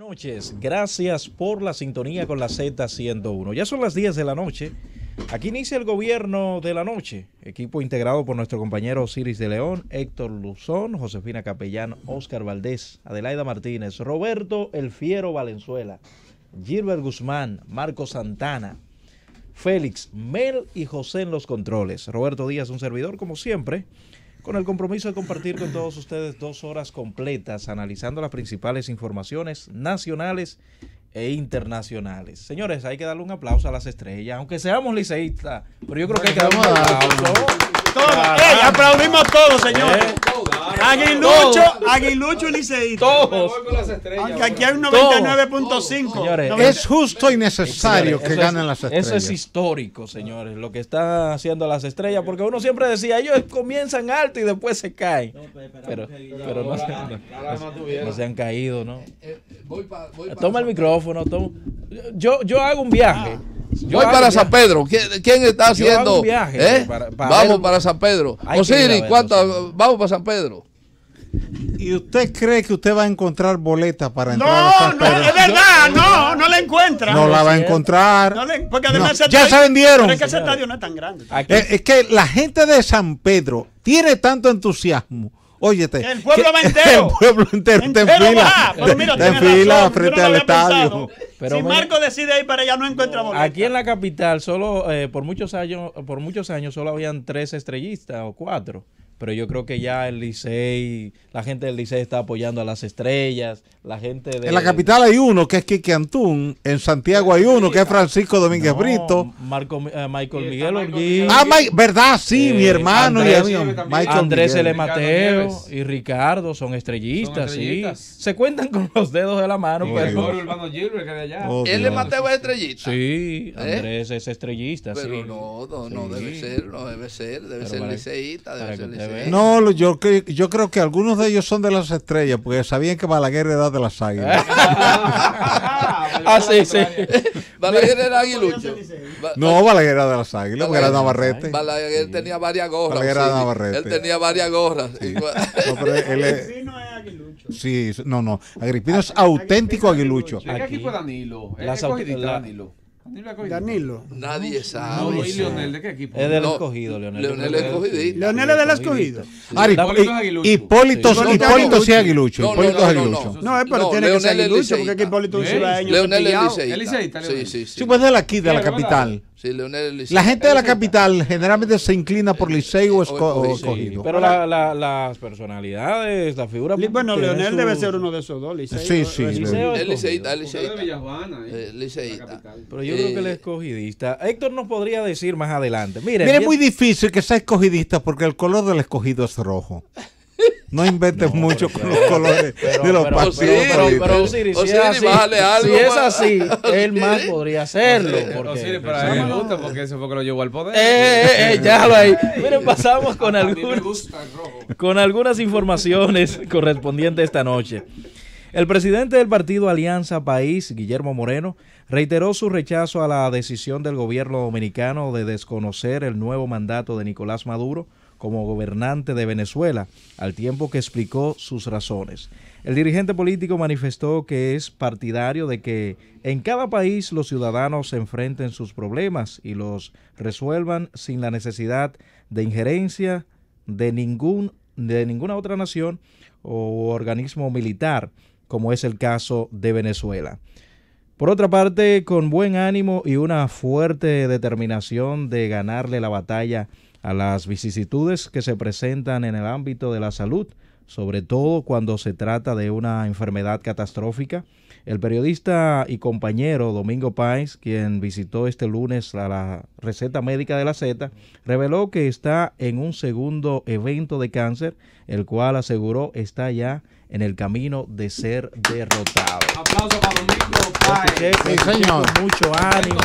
Noches, gracias por la sintonía con la Z101. Ya son las 10 de la noche. Aquí inicia el gobierno de la noche, equipo integrado por nuestro compañero Ciris de León, Héctor Luzón, Josefina Capellán, Oscar Valdés, Adelaida Martínez, Roberto El Fiero Valenzuela, Gilbert Guzmán, Marco Santana, Félix, Mel y José en los controles. Roberto Díaz, un servidor, como siempre con el compromiso de compartir con todos ustedes dos horas completas analizando las principales informaciones nacionales e internacionales. Señores, hay que darle un aplauso a las estrellas, aunque seamos liceístas, pero yo creo que hay que darle un aplauso. Todos, ¡Aplaudimos todos, señores. Eh, Aguilucho, Aguilucho y Todos. aquí hay un 99.5. Es justo y necesario que ganen las estrellas. Eso es histórico, señores, lo que están haciendo las estrellas. Porque uno siempre decía, ellos comienzan alto y después se caen. Pero, no, se, han caído, ¿no? Eh, eh, toma el micrófono. Yo, yo hago un viaje. Ah voy para San Pedro. ¿Quién, está haciendo? vamos para San Pedro. ¿cuánto? Vamos para San Pedro. ¿Y usted cree que usted va a encontrar boletas para entrar no, No, es verdad, no, no la encuentra. No la va a encontrar. porque además ya se vendieron. estadio no es tan grande. Eh, es que la gente de San Pedro tiene tanto entusiasmo Óyete. El pueblo va entero. El pueblo entero, en fila. Pero mira, está en fila frente al estadio. Pero si Marco decide ir para allá, no encuentra Aquí en la capital, solo eh, por muchos años, por muchos años solo habían tres estrellistas o cuatro pero yo creo que ya el Licey, la gente del Licey está apoyando a las estrellas, la gente de... En la capital hay uno que es Quique Antún, en Santiago hay uno que es Francisco Domínguez Brito. Marco, eh, Michael Miguel Ortiz. Ah, verdad, sí, mi eh, hermano Andrés, y amigo. Andrés L. Mateo y Ricardo son estrellistas, sí. Se cuentan con los dedos de la mano, el pero... Pues, oh, L. Mateo es estrellista. Sí, ¿Eh? Andrés es estrellista, sí. no, no, no, debe ser, no debe ser, debe ser liceísta, debe ser liceísta. ¿eh? No, yo, yo creo que algunos de ellos son de las estrellas, porque sabían que Balaguer era de las águilas. Ah, ah, sí, sí. Balaguer era aguilucho. No, Balaguer era de las águilas, porque era Navarrete. Balaguer tenía varias gorras. Balaguer era Navarrete. Él tenía varias gorras. Sí, no, no. Agripino es auténtico aguilucho. Aquí, aquí fue Danilo. Las, Danilo. Danilo Nadie sabe. No, Leonel de qué equipo? Es del no, escogido, Leonel. Leonel es escogidito. Leonel es del escogido. Hipólito sí es aguilucho. Hipólito es aguilucho. No, pero tiene que ser aguilucho porque aquí Hipólito es Leonel es liceísta. Sí, sí, sí. Sí, pues de aquí, de la capital. La gente de la capital generalmente se inclina por Licey o, escogido. pero la, la, las personalidades, las figuras. Bueno, Leonel debe ser uno de esos dos, Licey. Sí, sí. Eh, eh, Licey la capital. Pero yo creo que el eh, escogidista. Héctor nos podría decir más adelante. Mire, es muy difícil que sea escogidista porque el color del escogido es rojo. No inventes mucho con los colores de los partidos. Pero, Osiris, si, es así, si es así, él más podría hacerlo. Porque, Osiris, pero a mí me gusta porque eso fue que lo llevó al poder. Eh, eh, eh, eh ya lo hay. Miren, pasamos con, algunas, con algunas informaciones correspondientes esta noche. El presidente del partido Alianza País, Guillermo Moreno, reiteró su rechazo a la decisión del gobierno dominicano de desconocer el nuevo mandato de Nicolás Maduro como gobernante de Venezuela, al tiempo que explicó sus razones. El dirigente político manifestó que es partidario de que en cada país los ciudadanos se enfrenten sus problemas y los resuelvan sin la necesidad de injerencia de, ningún, de ninguna otra nación o organismo militar, como es el caso de Venezuela. Por otra parte, con buen ánimo y una fuerte determinación de ganarle la batalla a las vicisitudes que se presentan en el ámbito de la salud, sobre todo cuando se trata de una enfermedad catastrófica. El periodista y compañero Domingo Páez, quien visitó este lunes a la receta médica de la Z, reveló que está en un segundo evento de cáncer, el cual aseguró está ya en el camino de ser derrotado. Aplauso para Domingo Páez. Este este mucho ánimo.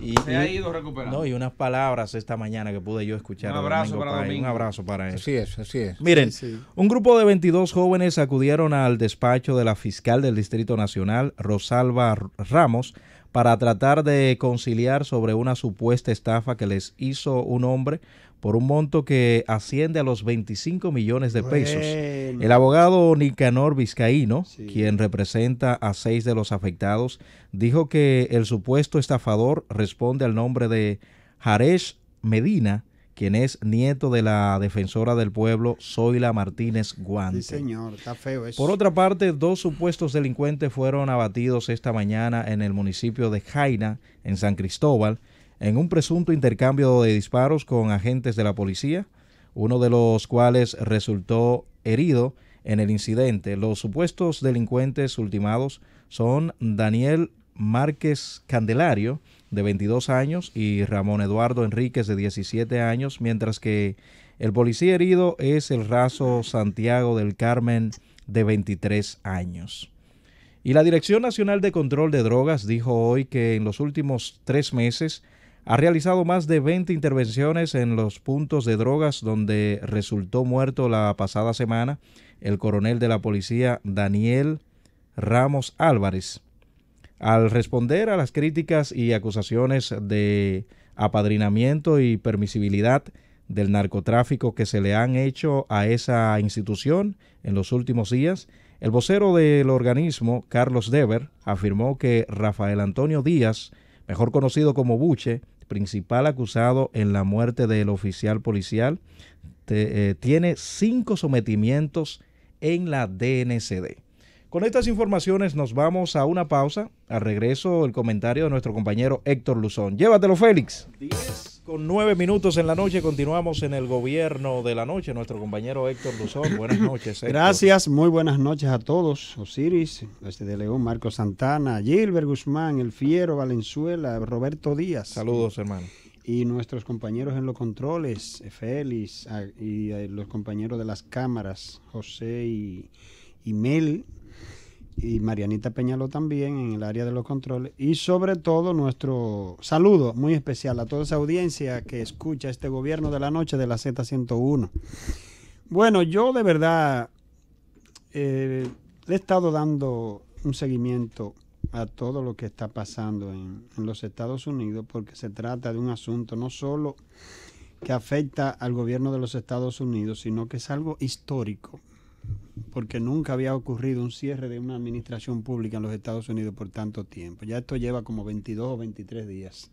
y, se ha ido recuperando. No, y unas palabras esta mañana que pude yo escuchar. Un abrazo para Domingo. Un abrazo para él. Así es, así es. Miren, un grupo de 22 jóvenes acudieron al despacho de la fiscal del Distrito Nacional, Rosalba Ramos, para tratar de conciliar sobre una supuesta estafa que les hizo un hombre por un monto que asciende a los 25 millones de pesos. El abogado Nicanor Vizcaíno, quien representa a seis de los afectados, dijo que el supuesto estafador responde al nombre de Jaresh Medina, quien es nieto de la defensora del pueblo Zoila Martínez Guante. Sí, señor, está feo eso. Por otra parte, dos supuestos delincuentes fueron abatidos esta mañana en el municipio de Jaina, en San Cristóbal en un presunto intercambio de disparos con agentes de la policía, uno de los cuales resultó herido en el incidente. Los supuestos delincuentes ultimados son Daniel Márquez Candelario, de 22 años, y Ramón Eduardo Enríquez, de 17 años, mientras que el policía herido es el raso Santiago del Carmen, de 23 años. Y la Dirección Nacional de Control de Drogas dijo hoy que en los últimos tres meses ha realizado más de 20 intervenciones en los puntos de drogas donde resultó muerto la pasada semana el coronel de la policía Daniel Ramos Álvarez. Al responder a las críticas y acusaciones de apadrinamiento y permisibilidad del narcotráfico que se le han hecho a esa institución en los últimos días, el vocero del organismo, Carlos Dever, afirmó que Rafael Antonio Díaz, mejor conocido como Buche, principal acusado en la muerte del oficial policial, eh, tiene cinco sometimientos en la DNCD. Con estas informaciones nos vamos a una pausa. Al regreso, el comentario de nuestro compañero Héctor Luzón. Llévatelo, Félix. Con nueve minutos en la noche continuamos en el gobierno de la noche. Nuestro compañero Héctor Luzón, buenas noches. Gracias, muy buenas noches a todos. Osiris, este de León, Marco Santana, Gilbert Guzmán, El Fiero, Valenzuela, Roberto Díaz. Saludos, hermano. Y nuestros compañeros en los controles, Félix, y eh, los compañeros de las cámaras, José y, y Mel, y Marianita Peñalo también en el área de los controles y sobre todo nuestro saludo muy especial a toda esa audiencia que escucha este gobierno de la noche de la Z101. Bueno, yo de verdad eh, le he estado dando un seguimiento a todo lo que está pasando en los Estados Unidos porque se trata de un asunto no solo que afecta al gobierno de los Estados Unidos, sino que es algo histórico porque nunca había ocurrido un cierre de una administración pública en los Estados Unidos por tanto tiempo. Ya esto lleva como 22 o 23 días.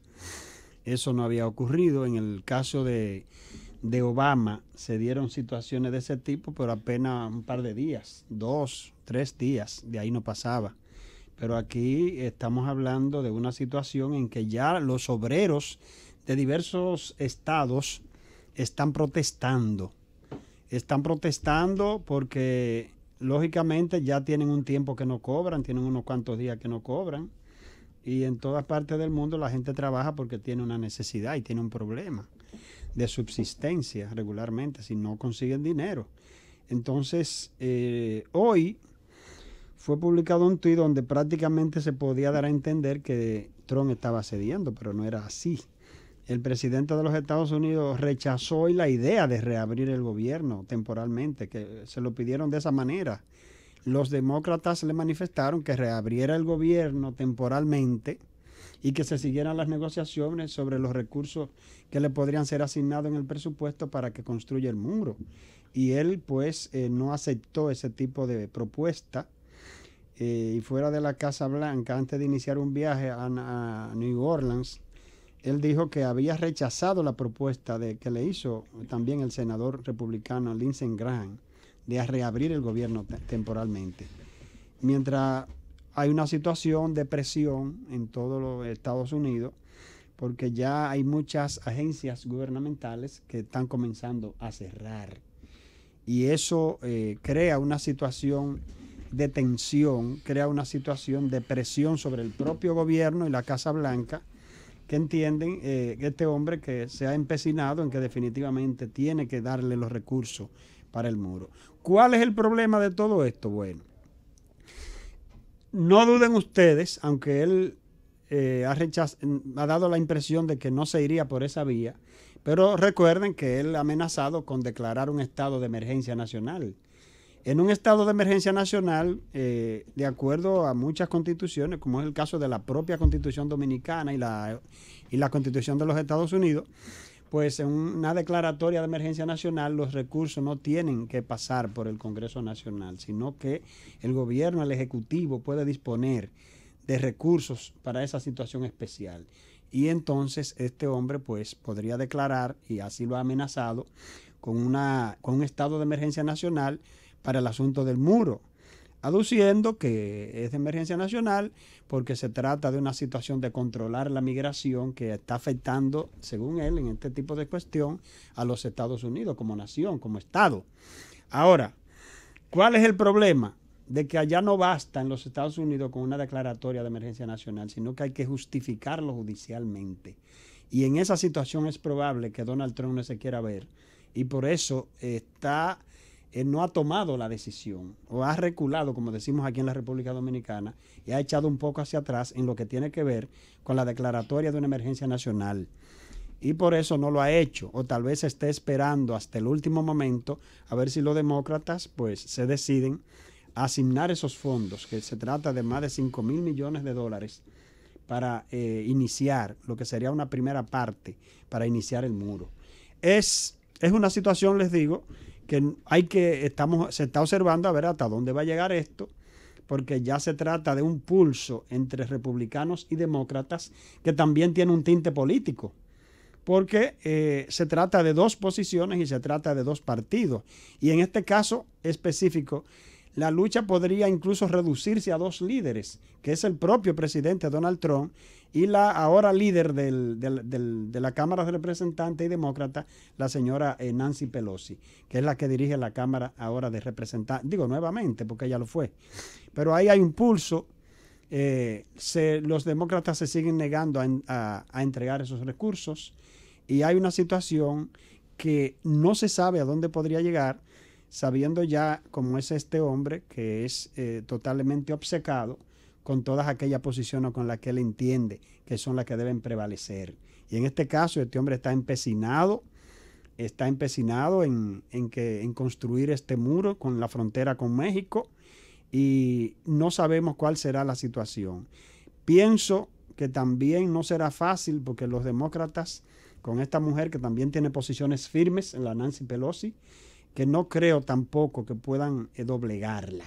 Eso no había ocurrido. En el caso de, de Obama se dieron situaciones de ese tipo, pero apenas un par de días, dos, tres días, de ahí no pasaba. Pero aquí estamos hablando de una situación en que ya los obreros de diversos estados están protestando están protestando porque lógicamente ya tienen un tiempo que no cobran, tienen unos cuantos días que no cobran. Y en todas partes del mundo la gente trabaja porque tiene una necesidad y tiene un problema de subsistencia regularmente, si no consiguen dinero. Entonces, eh, hoy fue publicado un tuit donde prácticamente se podía dar a entender que Trump estaba cediendo, pero no era así el presidente de los Estados Unidos rechazó hoy la idea de reabrir el gobierno temporalmente, que se lo pidieron de esa manera. Los demócratas le manifestaron que reabriera el gobierno temporalmente y que se siguieran las negociaciones sobre los recursos que le podrían ser asignados en el presupuesto para que construya el muro. Y él pues eh, no aceptó ese tipo de propuesta. Eh, y fuera de la Casa Blanca, antes de iniciar un viaje a New Orleans, él dijo que había rechazado la propuesta de, que le hizo también el senador republicano Lindsey Graham de reabrir el gobierno temporalmente. Mientras hay una situación de presión en todos los Estados Unidos, porque ya hay muchas agencias gubernamentales que están comenzando a cerrar. Y eso eh, crea una situación de tensión, crea una situación de presión sobre el propio gobierno y la Casa Blanca que entienden eh, este hombre que se ha empecinado en que definitivamente tiene que darle los recursos para el muro. ¿Cuál es el problema de todo esto? Bueno, no duden ustedes, aunque él eh, ha, ha dado la impresión de que no se iría por esa vía, pero recuerden que él ha amenazado con declarar un estado de emergencia nacional en un estado de emergencia nacional, eh, de acuerdo a muchas constituciones, como es el caso de la propia constitución dominicana y la, y la constitución de los Estados Unidos, pues en una declaratoria de emergencia nacional los recursos no tienen que pasar por el Congreso Nacional, sino que el gobierno, el Ejecutivo puede disponer de recursos para esa situación especial. Y entonces este hombre pues podría declarar, y así lo ha amenazado, con, una, con un estado de emergencia nacional para el asunto del muro, aduciendo que es de emergencia nacional porque se trata de una situación de controlar la migración que está afectando, según él, en este tipo de cuestión, a los Estados Unidos como nación, como Estado. Ahora, ¿cuál es el problema? de que allá no basta en los Estados Unidos con una declaratoria de emergencia nacional, sino que hay que justificarlo judicialmente. Y en esa situación es probable que Donald Trump no se quiera ver. Y por eso está él eh, no ha tomado la decisión o ha reculado, como decimos aquí en la República Dominicana, y ha echado un poco hacia atrás en lo que tiene que ver con la declaratoria de una emergencia nacional. Y por eso no lo ha hecho, o tal vez esté esperando hasta el último momento a ver si los demócratas pues se deciden a asignar esos fondos, que se trata de más de 5 mil millones de dólares para eh, iniciar lo que sería una primera parte para iniciar el muro. Es es una situación, les digo, que hay que, estamos, se está observando a ver hasta dónde va a llegar esto, porque ya se trata de un pulso entre republicanos y demócratas que también tiene un tinte político, porque eh, se trata de dos posiciones y se trata de dos partidos. Y en este caso específico, la lucha podría incluso reducirse a dos líderes, que es el propio presidente Donald Trump y la ahora líder de la Cámara de Representantes y Demócrata, la señora eh, Nancy Pelosi, que es la que dirige la Cámara ahora de Representantes, digo nuevamente, porque ella lo fue. Pero ahí hay un pulso. Eh, los demócratas se siguen negando a entregar esos recursos y hay una situación que no se sabe a dónde podría llegar sabiendo ya cómo es este hombre, que es eh, totalmente obcecado con todas aquellas posiciones con las que él entiende que son las que deben prevalecer. Y en este caso, este hombre está empecinado, está empecinado en, que, en construir este muro con la frontera con México y no sabemos cuál será la situación. Pienso que también no será fácil porque los demócratas, con esta mujer que también tiene posiciones firmes, en la Nancy Pelosi, que no creo tampoco que puedan eh, doblegarla.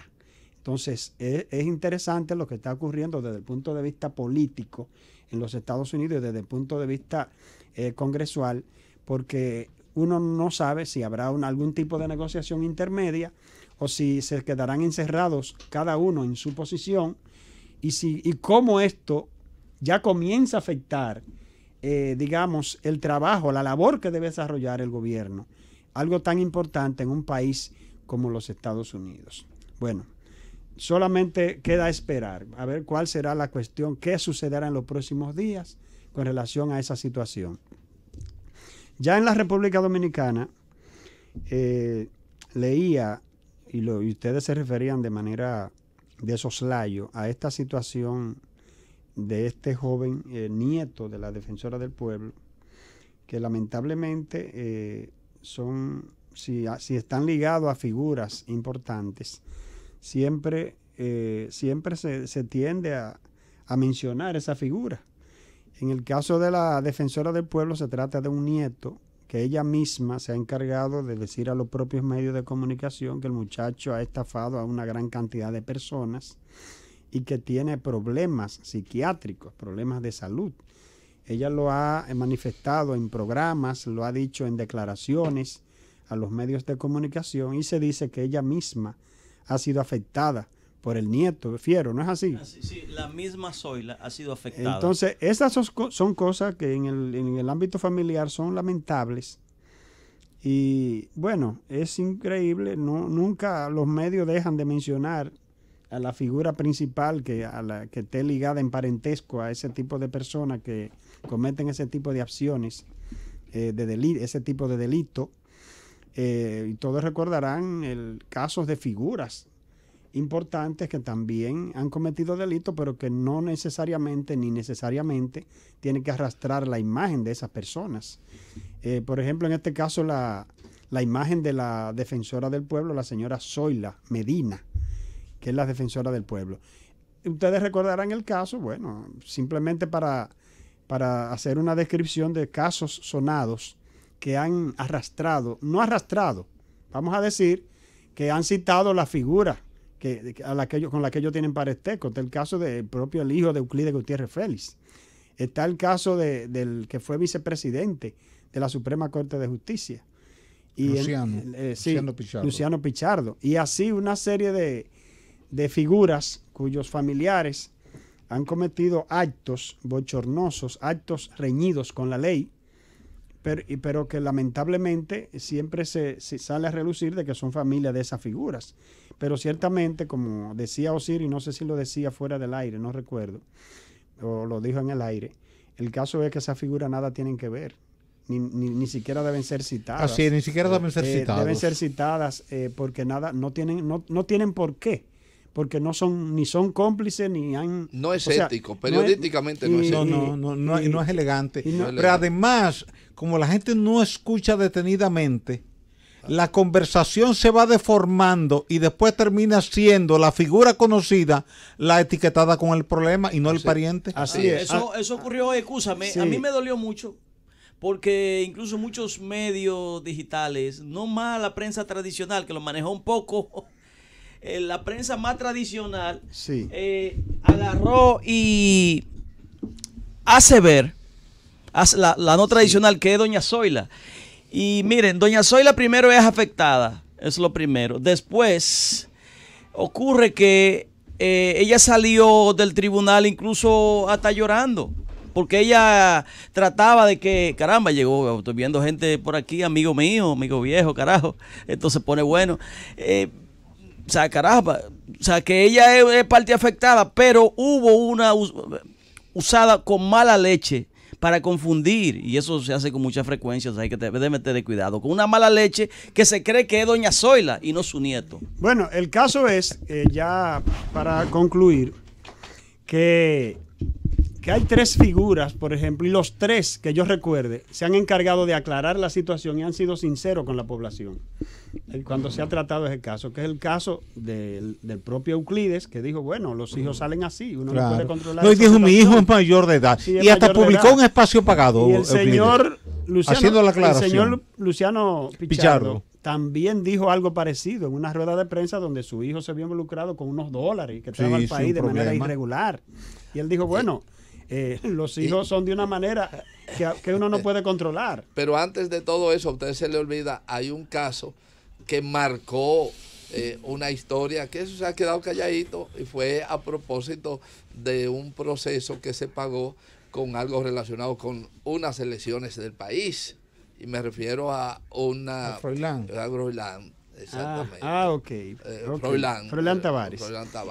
Entonces, e, es, interesante lo que está ocurriendo desde el punto de vista político en los Estados Unidos y desde el punto de vista eh, congresual, porque uno no sabe si habrá algún tipo de negociación intermedia o si se quedarán encerrados cada uno en su posición y, si, y cómo esto ya comienza a afectar, eh, digamos, el trabajo, la labor que debe desarrollar el gobierno algo tan importante en un país como los Estados Unidos. Bueno, solamente queda esperar a ver cuál será la cuestión, qué sucederá en los próximos días con relación a esa situación. Ya en la República Dominicana, eh, leía, y, ustedes se referían de manera de soslayo a esta situación de este joven eh, nieto de la defensora del pueblo, que lamentablemente eh, son, si, si están ligados a figuras importantes, siempre, eh, siempre se, tiende a, a, mencionar esa figura. En el caso de la defensora del pueblo se trata de un nieto que ella misma se ha encargado de decir a los propios medios de comunicación que el muchacho ha estafado a una gran cantidad de personas y que tiene problemas psiquiátricos, problemas de salud. Ella lo ha manifestado en programas, lo ha dicho en declaraciones a los medios de comunicación y se dice que ella misma ha sido afectada por el nieto Fiero, ¿no es así? Ah, sí, la misma Zoila ha sido afectada. Entonces, esas son cosas que en el, en el ámbito familiar son lamentables. Y bueno, es increíble, no, nunca los medios dejan de mencionar a la figura principal que, a la, que esté ligada en parentesco a ese tipo de personas que cometen ese tipo de acciones, eh, de ese tipo de delito. Eh, y todos recordarán el, casos de figuras importantes que también han cometido delitos, pero que no necesariamente ni necesariamente tienen que arrastrar la imagen de esas personas. Eh, por ejemplo, en este caso, la, la imagen de la defensora del pueblo, la señora Zoila Medina, es la defensora del pueblo. Ustedes recordarán el caso, bueno, simplemente para, para hacer una descripción de casos sonados que han arrastrado, no arrastrado, vamos a decir, que han citado la figura que, con la que ellos tienen paresteco. Está el caso del propio hijo de Euclides Gutiérrez Félix. Está el caso del que fue vicepresidente de la Suprema Corte de Justicia. Luciano, eh, Luciano Pichardo. Y así una serie de, de figuras cuyos familiares han cometido actos bochornosos, actos reñidos con la ley, pero, que lamentablemente siempre se, sale a relucir de que son familia de esas figuras. Pero ciertamente, como decía y no sé si lo decía fuera del aire, no recuerdo, o lo dijo en el aire, el caso es que esas figuras nada tienen que ver. Ni, siquiera deben ser citadas. Así, ni siquiera deben ser citadas. Eh, deben ser citadas eh, porque nada, no tienen, no tienen por qué porque no son ni son cómplices ni han no es ético periodísticamente no es, no, no, no, no, es elegante pero además como la gente no escucha detenidamente la conversación se va deformando y después termina siendo la figura conocida la etiquetada con el problema y no el pariente. Así es. Ah. Eso, ocurrió, escúchame, a mí me dolió mucho porque incluso muchos medios digitales, no más la prensa tradicional que lo manejó un poco, eh, la prensa más tradicional eh, agarró y hace ver la, no tradicional que es Doña Zoila. Y miren, Doña Zoila primero es afectada, es lo primero. Después ocurre que eh, ella salió del tribunal incluso hasta llorando porque ella trataba de que, caramba, llegó, estoy viendo gente por aquí, amigo mío, amigo viejo, carajo, esto se pone bueno. Eh, o sea, carajo. o sea, que ella es, parte afectada, pero hubo una usada con mala leche para confundir, y eso se hace con mucha frecuencia, o sea, hay que meter de cuidado, con una mala leche que se cree que es doña Zoila y no su nieto. Bueno, el caso es, eh, ya para concluir, que hay tres figuras, por ejemplo, y los tres que yo recuerde se han encargado de aclarar la situación y han sido sinceros con la población cuando se ha tratado ese caso, que es el caso del, propio Euclides, que dijo, bueno, los hijos salen así, uno no puede controlar. No, y dijo, mi hijo es mayor de edad. y hasta publicó un espacio pagado. el señor Luciano, haciendo la aclaración. El señor Luciano Pichardo, también dijo algo parecido en una rueda de prensa donde su hijo se vio involucrado con unos dólares que estaba al país de manera irregular. Y él dijo, eh, bueno... Eh, los hijos son de una manera que, uno no puede controlar. Pero antes de todo eso, a usted se le olvida, hay un caso que marcó eh, una historia que eso se ha quedado calladito y fue a propósito de un proceso que se pagó con algo relacionado con unas elecciones del país. Y me refiero a una... A Exactamente. Ah, ah ok. Eh, okay. Eh, Tavares.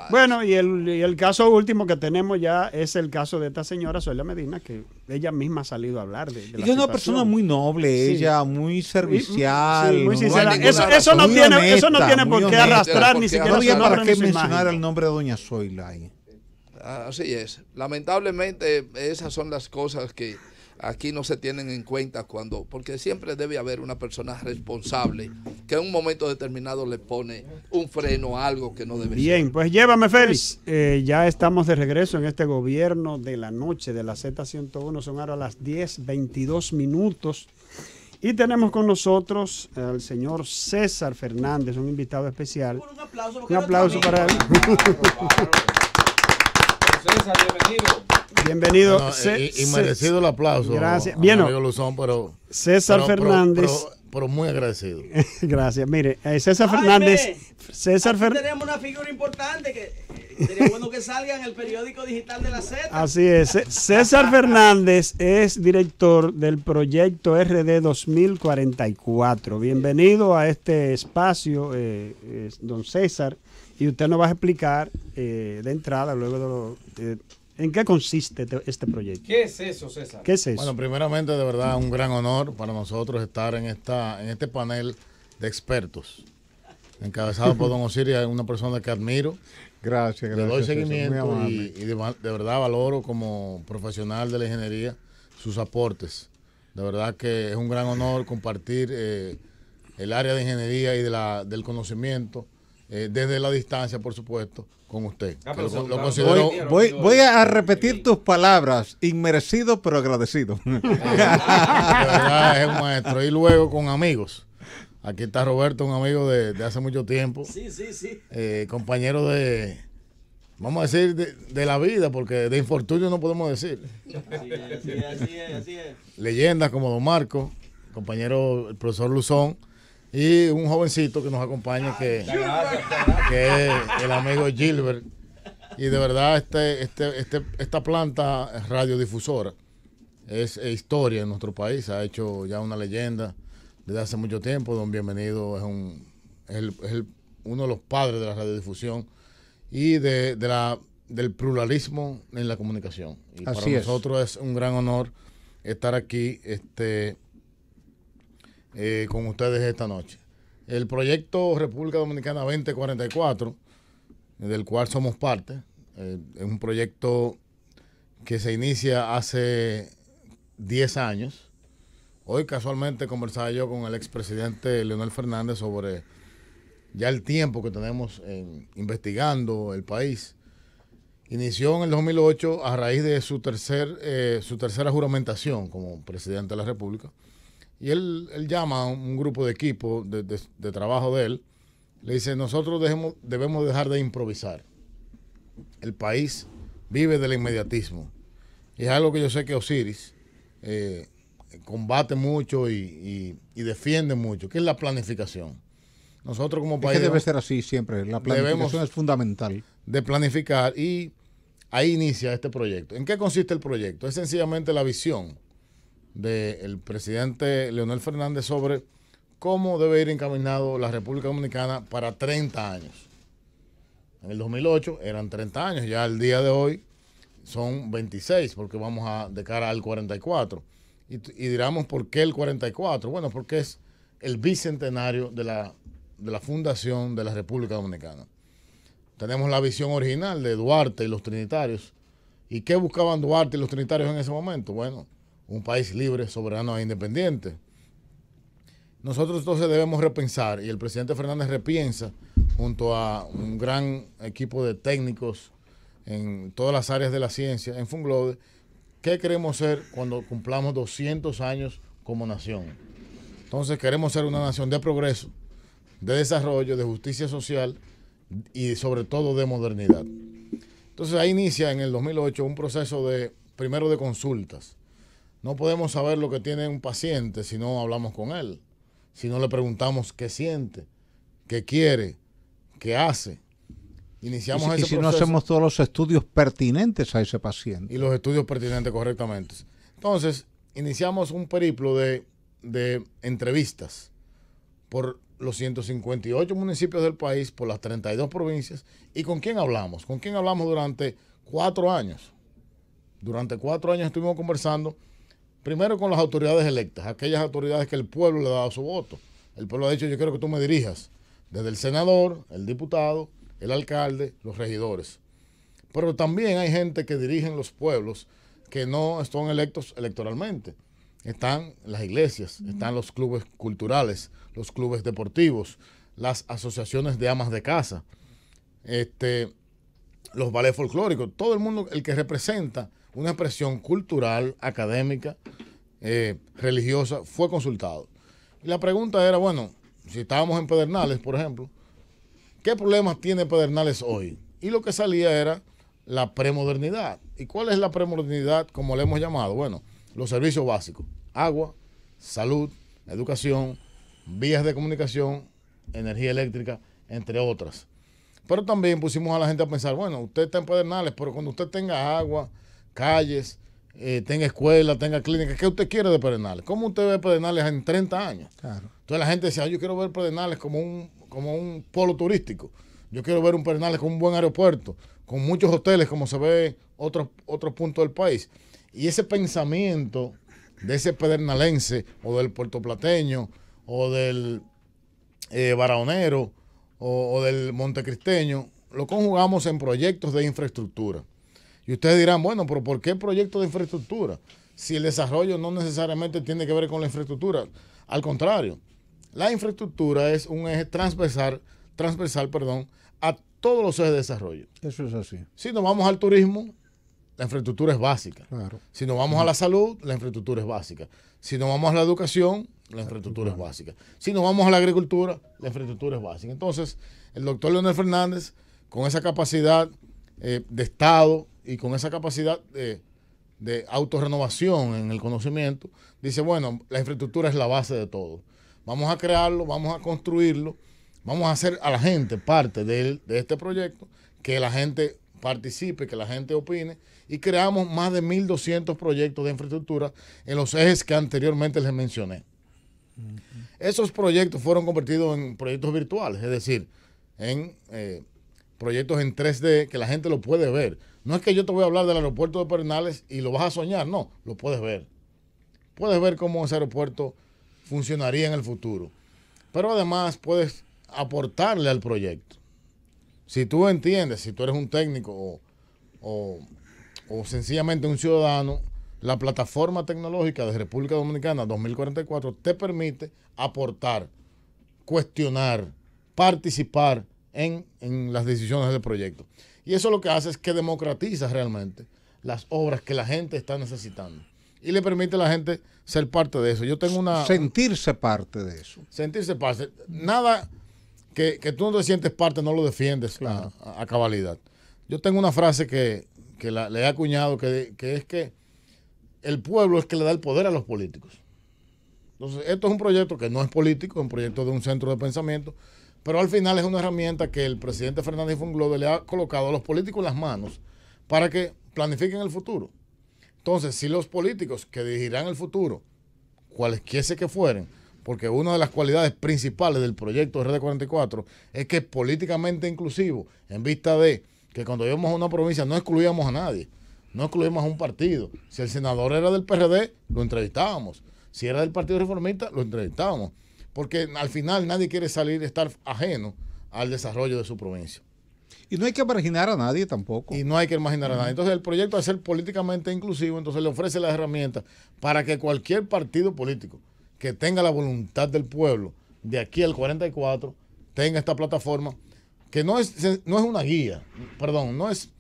Bueno, y el, y el, caso último que tenemos ya es el caso de esta señora Soela Medina, que ella misma ha salido a hablar de, la es una persona muy noble, ella, muy servicial. Eso, no tiene, eso, no tiene, por qué arrastrar ni siquiera su ¿Para qué mencionar el nombre de doña Soila ah, Así es. Lamentablemente, esas son las cosas que aquí no se tienen en cuenta cuando, porque siempre debe haber una persona responsable que en un momento determinado le pone un freno a algo que no debe Bien, pues llévame Félix. Pues, eh, ya estamos de regreso en este gobierno de la noche de la Z101, son ahora las 10.22 minutos. Y tenemos con nosotros al señor César Fernández, un invitado especial. Un aplauso, para él. César, bienvenido. Bienvenido. y, merecido el aplauso. Gracias. Bien, pero, César Fernández. Pero, muy agradecido. gracias. Mire, eh, César Fernández. César Fernández. Tenemos una figura importante que eh, sería bueno que salga en el periódico digital de la Z. Así es. César Fernández es director del proyecto RD 2044. Bienvenido a este espacio, eh, don César y usted nos va a explicar de entrada, luego de lo, ¿En qué consiste este proyecto? ¿Qué es eso, César? ¿Qué es eso? Bueno, primeramente, de verdad, un gran honor para nosotros estar en, esta, en este panel de expertos, encabezado por don Osiris, una persona que admiro. Gracias, gracias. Le doy seguimiento y, de, verdad valoro como profesional de la ingeniería sus aportes. De verdad que es un gran honor compartir eh, el área de ingeniería y de la, del conocimiento eh, desde la distancia, por supuesto, con usted. Ah, lo, considero... voy, a repetir tus palabras, inmerecido pero agradecido. verdad es un maestro. Y luego con amigos. Aquí está Roberto, un amigo de, hace mucho tiempo. Sí, sí, sí. Eh, compañero de, vamos a decir, de, la vida, porque de infortunio no podemos decir. Así así es, así es. Leyendas como Don Marco, compañero el profesor Luzón y un jovencito que nos acompaña, que, es el amigo Gilbert. Y de verdad, este, este, este esta planta radiodifusora es historia en nuestro país, ha hecho ya una leyenda desde hace mucho tiempo. Don Bienvenido es, un, uno de los padres de la radiodifusión y de, la, del pluralismo en la comunicación. Y para nosotros es un gran honor estar aquí. Este, eh, con ustedes esta noche. El proyecto República Dominicana 2044, del cual somos parte, eh, es un proyecto que se inicia hace 10 años. Hoy casualmente conversaba yo con el expresidente Leonel Fernández sobre ya el tiempo que tenemos investigando el país. Inició en el 2008 a raíz de su, tercer, eh, su tercera juramentación como presidente de la República y él, llama a un grupo de equipo de, trabajo de él, le dice, nosotros debemos dejar de improvisar. El país vive del inmediatismo. Y es algo que yo sé que Osiris eh, combate mucho y, defiende mucho, que es la planificación. Nosotros como país... Es que debe ser así siempre, la planificación es fundamental. De planificar y ahí inicia este proyecto. ¿En qué consiste el proyecto? Es sencillamente la visión del presidente Leonel Fernández sobre cómo debe ir encaminado la República Dominicana para 30 años. En el 2008 eran 30 años, ya al día de hoy son 26, porque vamos a, de cara al 44. Y, y diríamos, ¿por qué el 44? Bueno, porque es el bicentenario de la, de la fundación de la República Dominicana. Tenemos la visión original de Duarte y los Trinitarios. ¿Y qué buscaban Duarte y los Trinitarios en ese momento? Bueno, un país libre, soberano e independiente. Nosotros entonces debemos repensar, y el presidente Fernández repiensa junto a un gran equipo de técnicos en todas las áreas de la ciencia, en Funglode, qué queremos ser cuando cumplamos 200 años como nación. Entonces queremos ser una nación de progreso, de desarrollo, de justicia social y sobre todo de modernidad. Entonces ahí inicia en el 2008 un proceso de, primero de consultas, no podemos saber lo que tiene un paciente si no hablamos con él, si no le preguntamos qué siente, qué quiere, qué hace. Iniciamos y si, si no hacemos todos los estudios pertinentes a ese paciente. Y los estudios pertinentes correctamente. Entonces, iniciamos un periplo de, de entrevistas por los 158 municipios del país, por las 32 provincias. ¿Y con quién hablamos? ¿Con quién hablamos durante cuatro años? Durante cuatro años estuvimos conversando Primero con las autoridades electas, aquellas autoridades que el pueblo le ha dado su voto. El pueblo ha dicho, yo quiero que tú me dirijas, desde el senador, el diputado, el alcalde, los regidores. Pero también hay gente que dirigen los pueblos que no están electos electoralmente. Están las iglesias, están los clubes culturales, los clubes deportivos, las asociaciones de amas de casa, este, los ballets folclóricos, todo el mundo, el que representa una expresión cultural, académica, eh, religiosa, fue consultado. la pregunta era, bueno, si estábamos en Pedernales, por ejemplo, ¿qué problemas tiene Pedernales hoy? Y lo que salía era la premodernidad. ¿Y cuál es la premodernidad, como le hemos llamado? Bueno, los servicios básicos, agua, salud, educación, vías de comunicación, energía eléctrica, entre otras. Pero también pusimos a la gente a pensar, bueno, usted está en Pedernales, pero cuando usted tenga agua, calles, eh, tenga escuela, tenga clínica, ¿qué usted quiere de Pedernales? ¿Cómo usted ve Pedernales en 30 años? Claro. Entonces la gente decía, yo quiero ver Pedernales como un, como un polo turístico. Yo quiero ver un Pedernales con un buen aeropuerto, con muchos hoteles, como se ve otros otros puntos del país. Y ese pensamiento de ese pedernalense o del puertoplateño o del eh, o, del montecristeño, lo conjugamos en proyectos de infraestructura. Y ustedes dirán, bueno, pero ¿por qué proyectos de infraestructura? Si el desarrollo no necesariamente tiene que ver con la infraestructura. Al contrario, la infraestructura es un eje transversal, transversal perdón, a todos los ejes de desarrollo. Eso es así. Si nos vamos al turismo, la infraestructura es básica. Si nos vamos a la salud, la infraestructura es básica. Si nos vamos a la educación, la infraestructura es básica. Si nos vamos a la agricultura, la infraestructura es básica. Entonces, el doctor Leonel Fernández, con esa capacidad eh, de Estado y con esa capacidad de, de autorrenovación en el conocimiento, dice, bueno, la infraestructura es la base de todo. Vamos a crearlo, vamos a construirlo, vamos a hacer a la gente parte de, de este proyecto, que la gente participe, que la gente opine, y creamos más de 1.200 proyectos de infraestructura en los ejes que anteriormente les mencioné. Esos proyectos fueron convertidos en proyectos virtuales, es decir, en eh, proyectos en 3D que la gente lo puede ver. No es que yo te voy a hablar del aeropuerto de Pernales y lo vas a soñar, no, lo puedes ver. Puedes ver cómo ese aeropuerto funcionaría en el futuro. Pero además puedes aportarle al proyecto. Si tú entiendes, si tú eres un técnico o sencillamente un ciudadano, la plataforma tecnológica de República Dominicana 2044 te permite aportar, cuestionar, participar en, las decisiones del proyecto. Y eso lo que hace es que democratiza realmente las obras que la gente está necesitando. Y le permite a la gente ser parte de eso. Yo tengo una... Sentirse parte de eso. Sentirse parte. Nada que, tú no te sientes parte, no lo defiendes a, cabalidad. Yo tengo una frase que, le he acuñado, que, que es que el pueblo es que le da el poder a los políticos. Entonces, esto es un proyecto que no es político, es un proyecto de un centro de pensamiento, pero al final es una herramienta que el presidente Fernández Funglode le ha colocado a los políticos en las manos para que planifiquen el futuro. Entonces, si los políticos que dirigirán el futuro, cualesquiera que fueren, porque una de las cualidades principales del proyecto de 44 es que es políticamente inclusivo, en vista de que cuando íbamos a una provincia no excluíamos a nadie no excluimos a un partido. Si el senador era del PRD, lo entrevistábamos. Si era del Partido Reformista, lo entrevistábamos. Porque al final nadie quiere salir, estar ajeno al desarrollo de su provincia. Y no hay que marginar a nadie tampoco. Y no hay que marginar a nadie. Entonces el proyecto es ser políticamente inclusivo, entonces le ofrece las herramientas para que cualquier partido político que tenga la voluntad del pueblo de aquí al 44 tenga esta plataforma, que no es, no es una guía, perdón, no es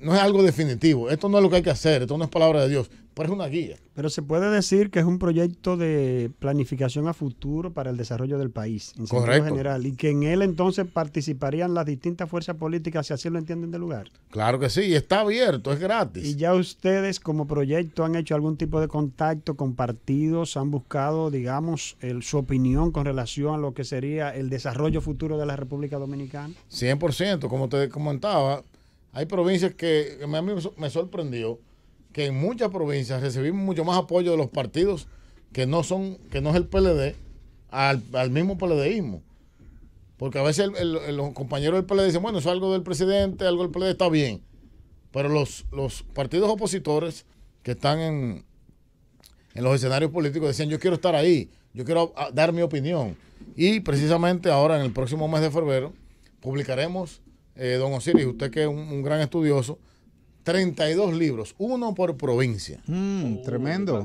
no es algo definitivo. Esto no es lo que hay que hacer, esto no es palabra de Dios, pero es una guía. Pero se puede decir que es un proyecto de planificación a futuro para el desarrollo del país, en general, y que en él entonces participarían las distintas fuerzas políticas, si así lo entienden de lugar. Claro que sí, y está abierto, es gratis. ¿Y ya ustedes como proyecto han hecho algún tipo de contacto con partidos, han buscado, digamos, su opinión con relación a lo que sería el desarrollo futuro de la República Dominicana? 100%, como te comentaba, hay provincias que a mí me sorprendió que en muchas provincias recibimos mucho más apoyo de los partidos que no son, que no es el PLD, al, al mismo PLDismo. Porque a veces los compañeros del PLD dicen, bueno, eso es algo del presidente, algo del PLD está bien. Pero los, los partidos opositores que están en, en los escenarios políticos decían, yo quiero estar ahí, yo quiero ah, dar mi opinión. Y precisamente ahora, en el próximo mes de febrero, publicaremos eh, don Osiris, usted que es un, gran estudioso, 32 libros, uno por provincia. Mm, tremendo.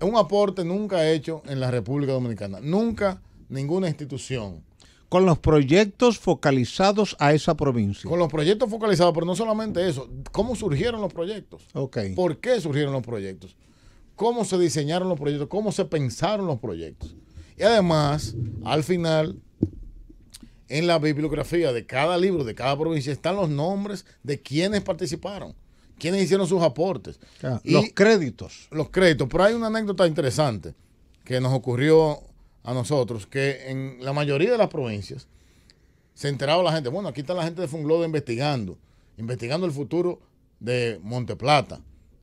Un aporte nunca hecho en la República Dominicana. Nunca ninguna institución. Con los proyectos focalizados a esa provincia. Con los proyectos focalizados, pero no solamente eso. ¿Cómo surgieron los proyectos? ¿Por qué surgieron los proyectos? ¿Cómo se diseñaron los proyectos? ¿Cómo se pensaron los proyectos? Y además, al final, en la bibliografía de cada libro, de cada provincia, están los nombres de quienes participaron, quienes hicieron sus aportes. los créditos. Los créditos. Pero hay una anécdota interesante que nos ocurrió a nosotros, que en la mayoría de las provincias se enteraba la gente, bueno, aquí está la gente de Funglode investigando, investigando el futuro de Monteplata.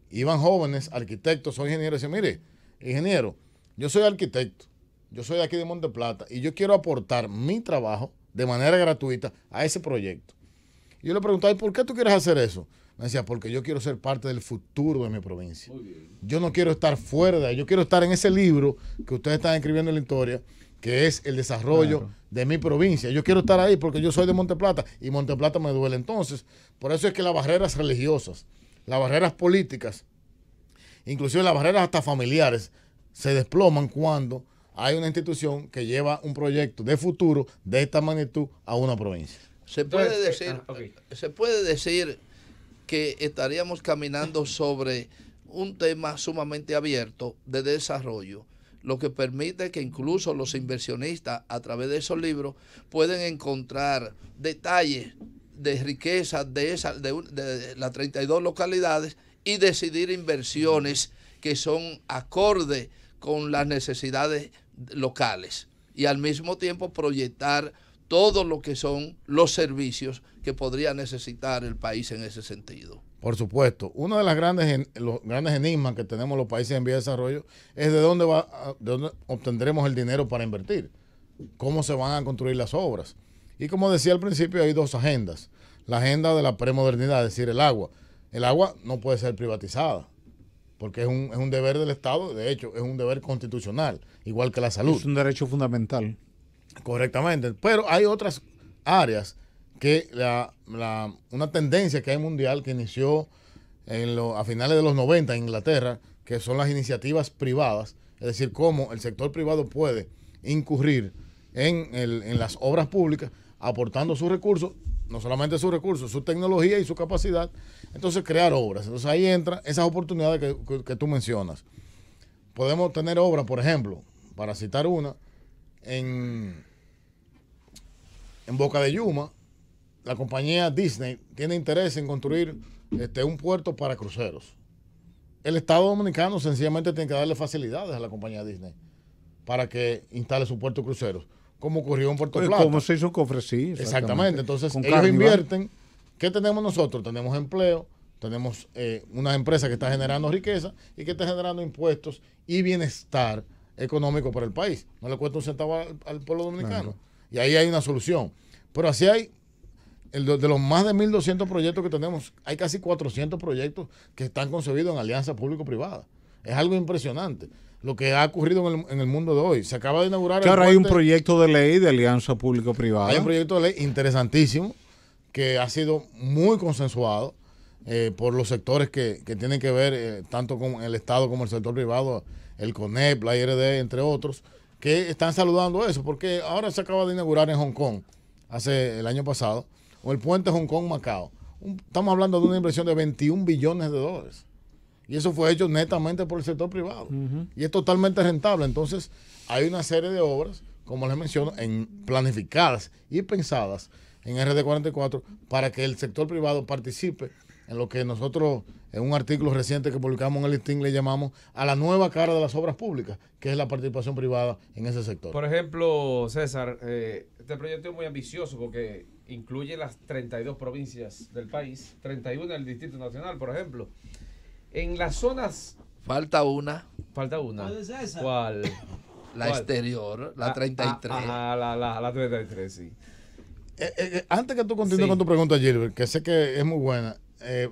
Iban jóvenes, arquitectos, son ingenieros, y decían, mire, ingeniero, yo soy arquitecto, yo soy de aquí de Monteplata y yo quiero aportar mi trabajo de manera gratuita a ese proyecto. yo le preguntaba, ¿y por qué tú quieres hacer eso? Me decía, porque yo quiero ser parte del futuro de mi provincia. Yo no quiero estar fuera de ahí, yo quiero estar en ese libro que ustedes están escribiendo en la historia, que es el desarrollo de mi provincia. Yo quiero estar ahí porque yo soy de Monteplata y Monteplata me duele. Entonces, por eso es que las barreras religiosas, las barreras políticas, inclusive las barreras hasta familiares, se desploman cuando hay una institución que lleva un proyecto de futuro de esta magnitud a una provincia. Se puede decir, ah, se puede decir que estaríamos caminando sobre un tema sumamente abierto de desarrollo, lo que permite que incluso los inversionistas a través de esos libros pueden encontrar detalles de riqueza de, de, las 32 localidades y decidir inversiones que son acordes con las necesidades locales y al mismo tiempo proyectar todo lo que son los servicios que podría necesitar el país en ese sentido. Por supuesto, uno de grandes, los grandes enigmas que tenemos los países en vía de desarrollo es de dónde, va, de dónde obtendremos el dinero para invertir, cómo se van a construir las obras. Y como decía al principio, hay dos agendas. La agenda de la premodernidad, es decir, el agua. El agua no puede ser privatizada porque es un, es un deber del Estado, de hecho, es un deber constitucional, igual que la salud. Es un derecho fundamental. Correctamente, pero hay otras áreas que la, la, una tendencia que hay mundial que inició en a finales de los 90 en Inglaterra, que son las iniciativas privadas, es decir, cómo el sector privado puede incurrir en, en las obras públicas aportando sus recursos no solamente sus recursos, su tecnología y su capacidad, entonces crear obras. Entonces ahí entran esas oportunidades que, tú mencionas. Podemos tener obras, por ejemplo, para citar una, en, en Boca de Yuma, la compañía Disney tiene interés en construir este, un puerto para cruceros. El Estado Dominicano sencillamente tiene que darle facilidades a la compañía Disney para que instale su puerto cruceros como ocurrió en Puerto pues, Plata. Como se hizo Cofre, sí. Exactamente. Entonces, ellos invierten. ¿Qué tenemos nosotros? Tenemos empleo, tenemos eh, una empresa que está generando riqueza y que está generando impuestos y bienestar económico para el país. No le cuesta un centavo al, pueblo dominicano. Y ahí hay una solución. Pero así hay, el, de los más de 1.200 proyectos que tenemos, hay casi 400 proyectos que están concebidos en alianza público-privada. Es algo impresionante lo que ha ocurrido en el, mundo de hoy. Se acaba de inaugurar. Claro, hay un proyecto de ley de alianza público-privada. Hay un proyecto de ley interesantísimo que ha sido muy consensuado eh, por los sectores que, tienen que ver eh, tanto con el Estado como el sector privado, el CONEP, la IRD, entre otros, que están saludando eso, porque ahora se acaba de inaugurar en Hong Kong, hace el año pasado, o el puente Hong Kong-Macao. Estamos hablando de una inversión de 21 billones de dólares. Y eso fue hecho netamente por el sector privado. Y es totalmente rentable. Entonces, hay una serie de obras, como les menciono, en planificadas y pensadas en RD44 para que el sector privado participe en lo que nosotros, en un artículo reciente que publicamos en el listín, le llamamos a la nueva cara de las obras públicas, que es la participación privada en ese sector. Por ejemplo, César, eh, este proyecto es muy ambicioso porque incluye las 32 provincias del país, 31 el Distrito Nacional, por ejemplo en las zonas. Falta una. Falta una. ¿Cuál es esa? ¿Cuál? La exterior, la, 33. Ah, ah, ah, la, 33, sí. Eh, eh, eh, antes que tú continúes con tu pregunta, Gilbert, que sé que es muy buena,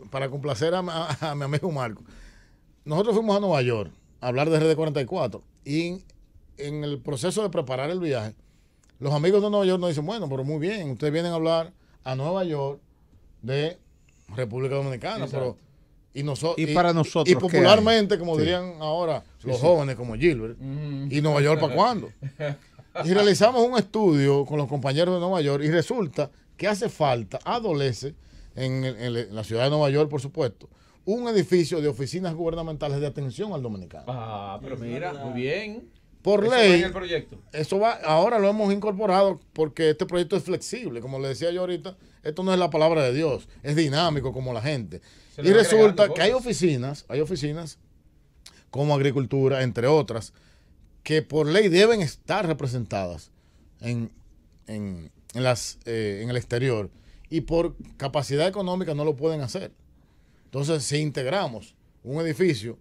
para complacer a, mi amigo Marco, nosotros fuimos a Nueva York a hablar de RD44 y en, el proceso de preparar el viaje, los amigos de Nueva York nos dicen, bueno, pero muy bien, ustedes vienen a hablar a Nueva York de República Dominicana, pero y, para nosotros. Y popularmente, como dirían ahora los jóvenes como Gilbert, ¿y Nueva York para cuándo? Y realizamos un estudio con los compañeros de Nueva York y resulta que hace falta, adolece, en, la ciudad de Nueva York, por supuesto, un edificio de oficinas gubernamentales de atención al dominicano. Ah, pero mira, muy bien. Por ley, eso va, ahora lo hemos incorporado porque este proyecto es flexible, como le decía yo ahorita, esto no es la palabra de Dios, es dinámico como la gente. y resulta que hay oficinas, hay oficinas como agricultura, entre otras, que por ley deben estar representadas en, las, eh, en el exterior y por capacidad económica no lo pueden hacer. Entonces, si integramos un edificio,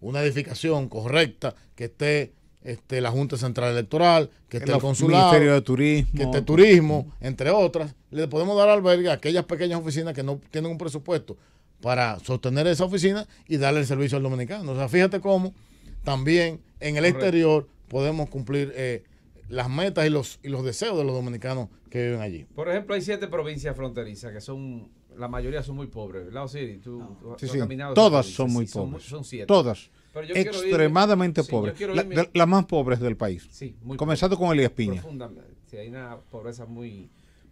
una edificación correcta que esté este, la Junta Central Electoral, que esté el, Ministerio de Turismo, que esté turismo, entre otras, le podemos dar albergue a aquellas pequeñas oficinas que no tienen un presupuesto para sostener esa oficina y darle el servicio al dominicano. O sea, fíjate cómo también en el exterior podemos cumplir eh, las metas y los, y los deseos de los dominicanos que viven allí. Por ejemplo, hay siete provincias fronterizas que son, la mayoría son muy pobres, ¿verdad, sí, sí. Todas son muy pobres. son siete. Todas extremadamente pobres, las más pobres del país. muy Comenzando con Elías Piña. Sí, hay una pobreza muy,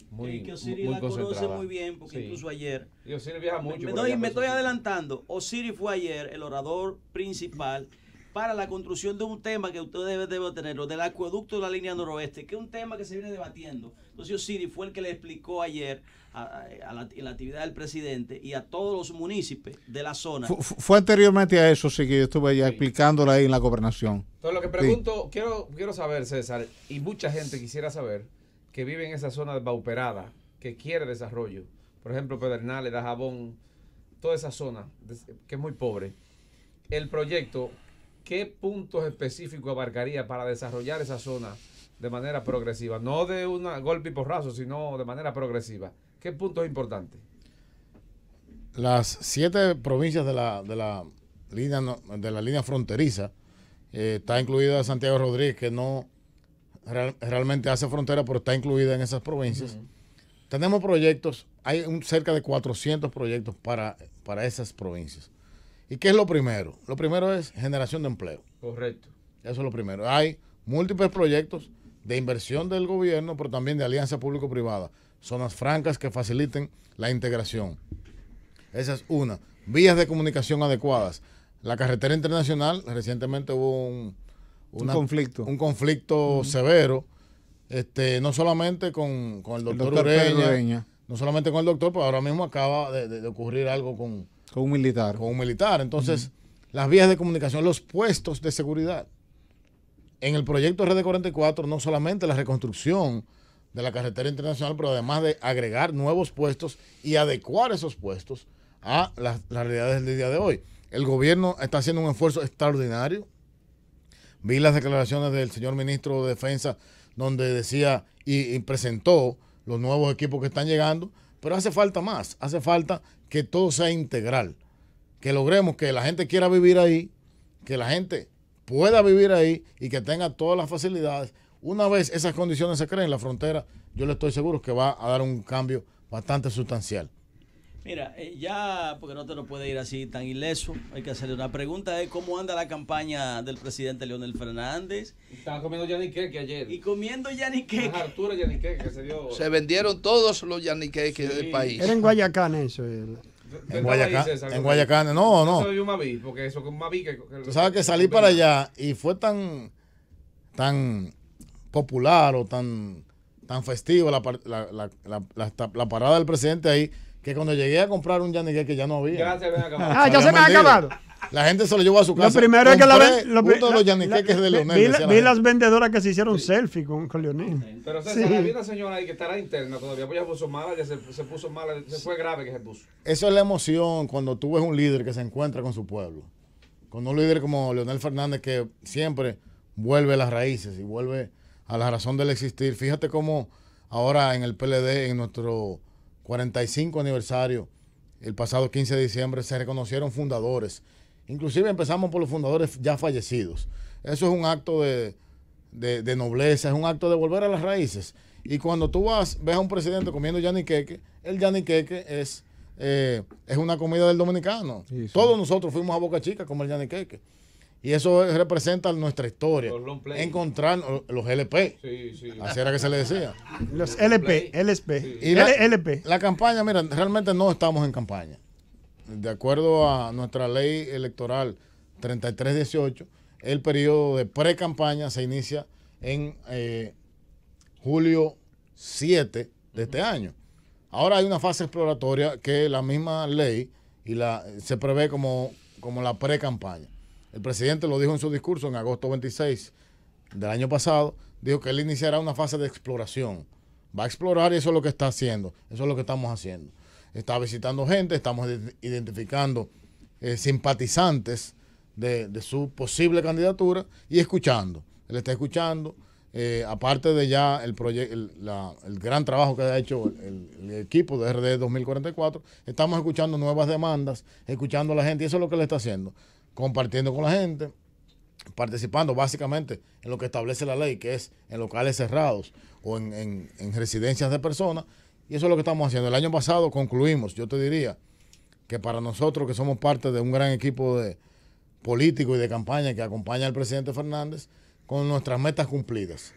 muy, que Osiri la conoce muy bien, porque incluso ayer. Y Osiri viaja mucho. Me, y me estoy adelantando. Osiri fue ayer el orador principal para la construcción de un tema que ustedes deben, tener, lo del acueducto de la línea noroeste, que es un tema que se viene debatiendo. Entonces Osiri fue el que le explicó ayer a, la, actividad del presidente y a todos los municipios de la zona. fue, anteriormente a eso, sí, que yo estuve ya explicándola ahí en la gobernación. Entonces, lo que pregunto, quiero, quiero saber, César, y mucha gente quisiera saber, que vive en esa zona desbauperada que quiere desarrollo, por ejemplo, Pedernales, Dajabón, toda esa zona que es muy pobre, el proyecto, ¿qué puntos específicos abarcaría para desarrollar esa zona de manera progresiva? No de un golpe y porrazo, sino de manera progresiva. ¿Qué punto es importante? Las siete provincias de la, línea, de la línea fronteriza, eh, está incluida Santiago Rodríguez, que no realmente hace frontera, pero está incluida en esas provincias. Tenemos proyectos, hay cerca de 400 proyectos para, para esas provincias. ¿Y qué es lo primero? Lo primero es generación de empleo. Correcto. Eso es lo primero. Hay múltiples proyectos de inversión del gobierno, pero también de alianza público-privada zonas francas que faciliten la integración. Esa es una. Vías de comunicación adecuadas. La carretera internacional, recientemente hubo un, conflicto, un conflicto severo, este, no solamente con, el doctor, el no solamente con el doctor, pero ahora mismo acaba de, ocurrir algo con, un militar. Con un militar. Entonces, las vías de comunicación, los puestos de seguridad. En el proyecto Red 44, no solamente la reconstrucción de la carretera internacional, pero además de agregar nuevos puestos y adecuar esos puestos a las, realidades del día de hoy. El gobierno está haciendo un esfuerzo extraordinario. Vi las declaraciones del señor ministro de Defensa donde decía y presentó los nuevos equipos que están llegando, pero hace falta más, hace falta que todo sea integral, que logremos que la gente quiera vivir ahí, que la gente pueda vivir ahí y que tenga todas las facilidades una vez esas condiciones se creen, en la frontera, yo le estoy seguro que va a dar un cambio bastante sustancial. Mira, eh, ya, porque no te lo puede ir así tan ileso, hay que hacerle una pregunta, de eh, cómo anda la campaña del presidente Leonel Fernández. Estaba comiendo yaniqueque ayer. Y comiendo yaniqueque. Arturo yaniqueque se dio. Se vendieron todos los yaniqueques del país. Era en Guayacán eso. En Guayacán, en Guayacán, no, no. eso un porque que... Tú sabes que salí para allá y fue tan, tan popular o tan, tan festivo la, la, la, la, parada del presidente ahí, que cuando llegué a comprar un Yannick que ya no había. Gracias se acabado. Ah, ya se me ha acabado. La gente se lo llevó a su casa. Lo primero es que la, lo, los yaniqueques de Leonel. Vi, vi las vendedoras que se hicieron selfie con, con Leonel. Pero se sea, sí. había una señora ahí que estará interna todavía, pues ya puso mala, ya se, se puso mala, se fue grave que se puso. Eso es la emoción cuando tú ves un líder que se encuentra con su pueblo. Con un líder como Leonel Fernández que siempre vuelve a las raíces y vuelve a la razón del existir. Fíjate cómo ahora en el PLD, en nuestro 45 aniversario, el pasado 15 de diciembre, se reconocieron fundadores. Inclusive empezamos por los fundadores ya fallecidos. Eso es un acto de, nobleza, es un acto de volver a las raíces. Y cuando tú vas, ves a un presidente comiendo yaniqueque, el yaniqueque es, eh, es una comida del dominicano. Todos nosotros fuimos a Boca Chica a comer yaniqueque. Y eso representa nuestra historia. Encontrar los LP. Así era que se le decía. Los LP, LSP. la, LP. La campaña, mira, realmente no estamos en campaña. De acuerdo a nuestra ley electoral 3318, el periodo de pre-campaña se inicia en eh, julio 7 de este año. Ahora hay una fase exploratoria que la misma ley y la, se prevé como, como la pre-campaña. El presidente lo dijo en su discurso en agosto 26 del año pasado, dijo que él iniciará una fase de exploración. Va a explorar y eso es lo que está haciendo, eso es lo que estamos haciendo. Está visitando gente, estamos identificando eh, simpatizantes de, su posible candidatura y escuchando. Él está escuchando, eh, aparte de ya el, gran trabajo que ha hecho el, equipo de RD 2044, estamos escuchando nuevas demandas, escuchando a la gente y eso es lo que le está haciendo compartiendo con la gente, participando básicamente en lo que establece la ley, que es en locales cerrados o en, residencias de personas. Y eso es lo que estamos haciendo. El año pasado concluimos, yo te diría, que para nosotros que somos parte de un gran equipo de político y de campaña que acompaña al presidente Fernández, con nuestras metas cumplidas.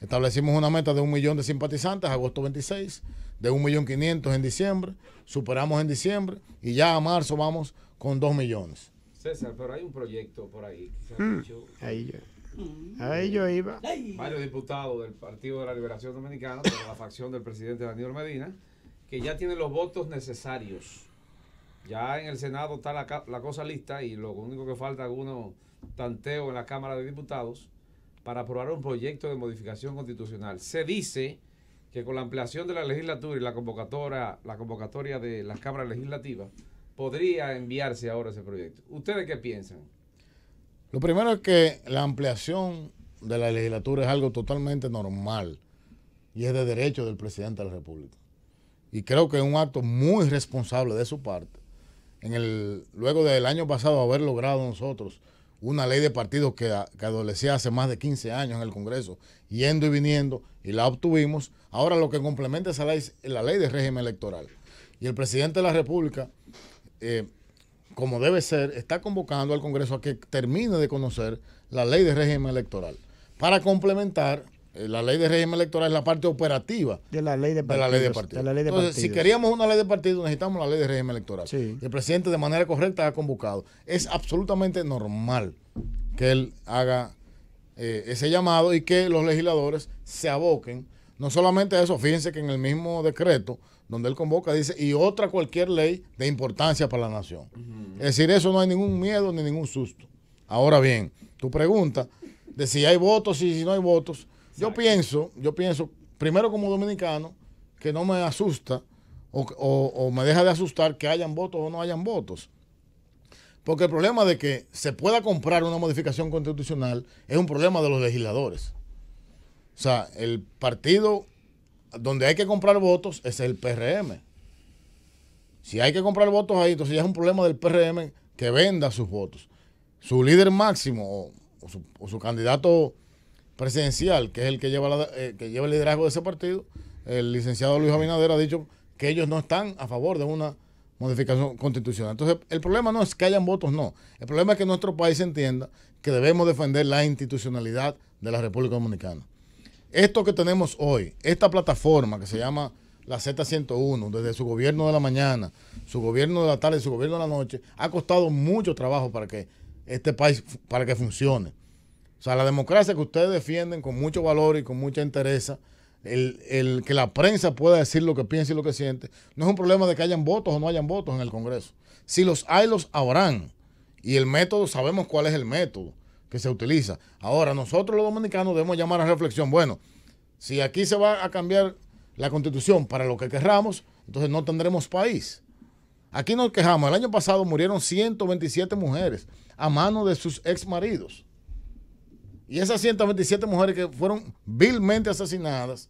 Establecimos una meta de un millón de simpatizantes, agosto 26, de un millón quinientos en diciembre, superamos en diciembre y ya a marzo vamos con dos millones. César, pero hay un proyecto por ahí. a hmm. ahí yo. Mm. Ahí yo iba. Varios diputados del Partido de la Liberación Dominicana, de la facción del presidente Daniel Medina, que ya tienen los votos necesarios. Ya en el Senado está la, cosa lista y lo único que falta es uno, tanteo en la Cámara de Diputados para aprobar un proyecto de modificación constitucional. Se dice que con la ampliación de la legislatura y la convocatoria, la convocatoria de las cámaras legislativas, podría enviarse ahora ese proyecto. ¿Ustedes qué piensan? Lo primero es que la ampliación de la legislatura es algo totalmente normal y es de derecho del presidente de la República. Y creo que es un acto muy responsable de su parte. En el, luego del año pasado haber logrado nosotros una ley de partidos que, que, adolecía hace más de 15 años en el Congreso, yendo y viniendo, y la obtuvimos. Ahora lo que complementa esa ley es la ley de régimen electoral. Y el presidente de la República eh, como debe ser, está convocando al Congreso a que termine de conocer la ley de régimen electoral para complementar eh, la ley de régimen electoral es la parte operativa de la ley de partido. Entonces, si queríamos una ley de partido necesitamos la ley de régimen electoral. El presidente de manera correcta ha convocado. Es absolutamente normal que él haga eh, ese llamado y que los legisladores se aboquen. No solamente a eso, fíjense que en el mismo decreto donde él convoca, dice, y otra cualquier ley de importancia para la nación. Es decir, eso no hay ningún miedo ni ningún susto. Ahora bien, tu pregunta de si hay votos y si no hay votos, yo pienso, yo pienso, primero como dominicano, que no me asusta o, o me deja de asustar que hayan votos o no hayan votos. Porque el problema de que se pueda comprar una modificación constitucional es un problema de los legisladores. O sea, el partido donde hay que comprar votos es el PRM. Si hay que comprar votos ahí, entonces ya es un problema del PRM que venda sus votos. Su líder máximo o, su, candidato presidencial, que es el que lleva, eh, que lleva el liderazgo de ese partido, el licenciado Luis Abinader ha dicho que ellos no están a favor de una modificación constitucional. Entonces, el problema no es que hayan votos, no. El problema es que nuestro país entienda que debemos defender la institucionalidad de la República Dominicana. Esto que tenemos hoy, esta plataforma que se llama la Z101, desde su gobierno de la mañana, su gobierno de la tarde, su gobierno de la noche, ha costado mucho trabajo para que este país, para que funcione. O sea, la democracia que ustedes defienden con mucho valor y con mucha interés, el, el, que la prensa pueda decir lo que piensa y lo que siente, no es un problema de que hayan votos o no hayan votos en el Congreso. Si los hay, los habrán. Y el método, sabemos cuál es el método que se utiliza. Ahora, nosotros los dominicanos debemos llamar a reflexión, bueno, si aquí se va a cambiar la constitución para lo que querramos, entonces no tendremos país. Aquí nos quejamos, el año pasado murieron 127 mujeres a manos de sus ex maridos. Y esas 127 mujeres que fueron vilmente asesinadas,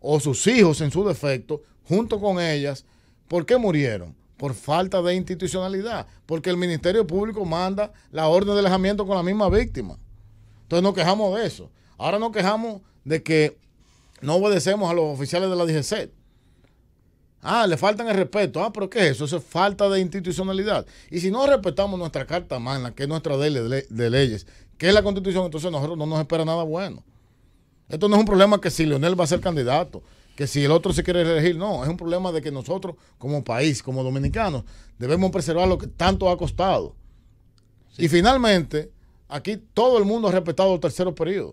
o sus hijos en su defecto, junto con ellas, ¿por qué murieron? por falta de institucionalidad, porque el Ministerio Público manda la orden de alejamiento con la misma víctima. Entonces nos quejamos de eso. Ahora nos quejamos de que no obedecemos a los oficiales de la DGC. Ah, le faltan el respeto. Ah, pero ¿qué es eso? Eso es falta de institucionalidad. Y si no respetamos nuestra carta magna, que es nuestra ley de, de leyes, que es la constitución, entonces nosotros no nos espera nada bueno. Esto no es un problema que si Leonel va a ser candidato, que si el otro se quiere elegir, no, es un problema de que nosotros como país, como dominicanos, debemos preservar lo que tanto ha costado. Y finalmente, aquí todo el mundo ha respetado el tercer periodo.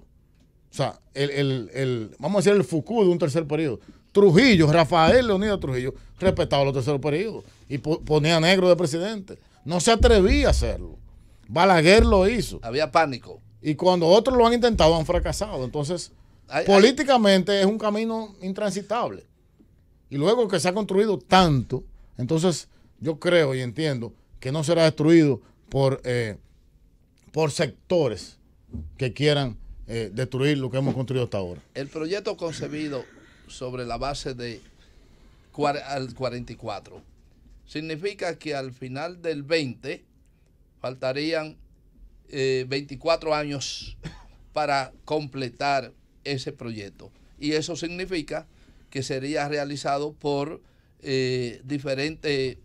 O sea, el, vamos a decir el Foucault de un tercer periodo. Trujillo, Rafael Leonidas Trujillo, respetaba los terceros periodos y ponía negro de presidente. No se atrevía a hacerlo. Balaguer lo hizo. Había pánico. Y cuando otros lo han intentado, han fracasado. Entonces, políticamente es un camino intransitable. Y luego que se ha construido tanto, entonces yo creo y entiendo que no será destruido por, eh, por sectores que quieran eh, destruir lo que hemos construido hasta ahora. El proyecto concebido sobre la base de al 44 significa que al final del 20 faltarían 24 eh, años para completar ese proyecto. Y eso significa que sería realizado por eh, diferentes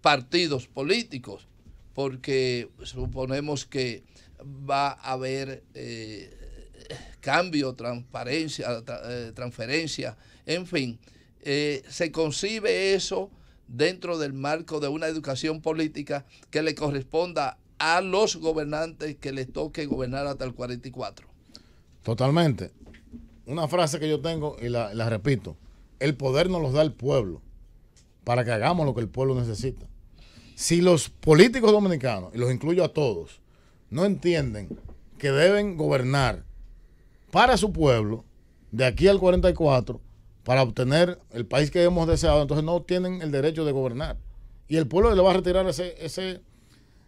partidos políticos, porque suponemos que va a haber eh, cambio, transparencia, eh, transferencia, en fin. se concibe eso dentro del marco de una educación política que le corresponda a los gobernantes que les toque gobernar hasta el 44. Totalmente una frase que yo tengo y la, repito. El poder nos los da el pueblo para que hagamos lo que el pueblo necesita. Si los políticos dominicanos, y los incluyo a todos, no entienden que deben gobernar para su pueblo de aquí al 44 para obtener el país que hemos deseado, entonces no tienen el derecho de gobernar. Y el pueblo le va a retirar ese, ese,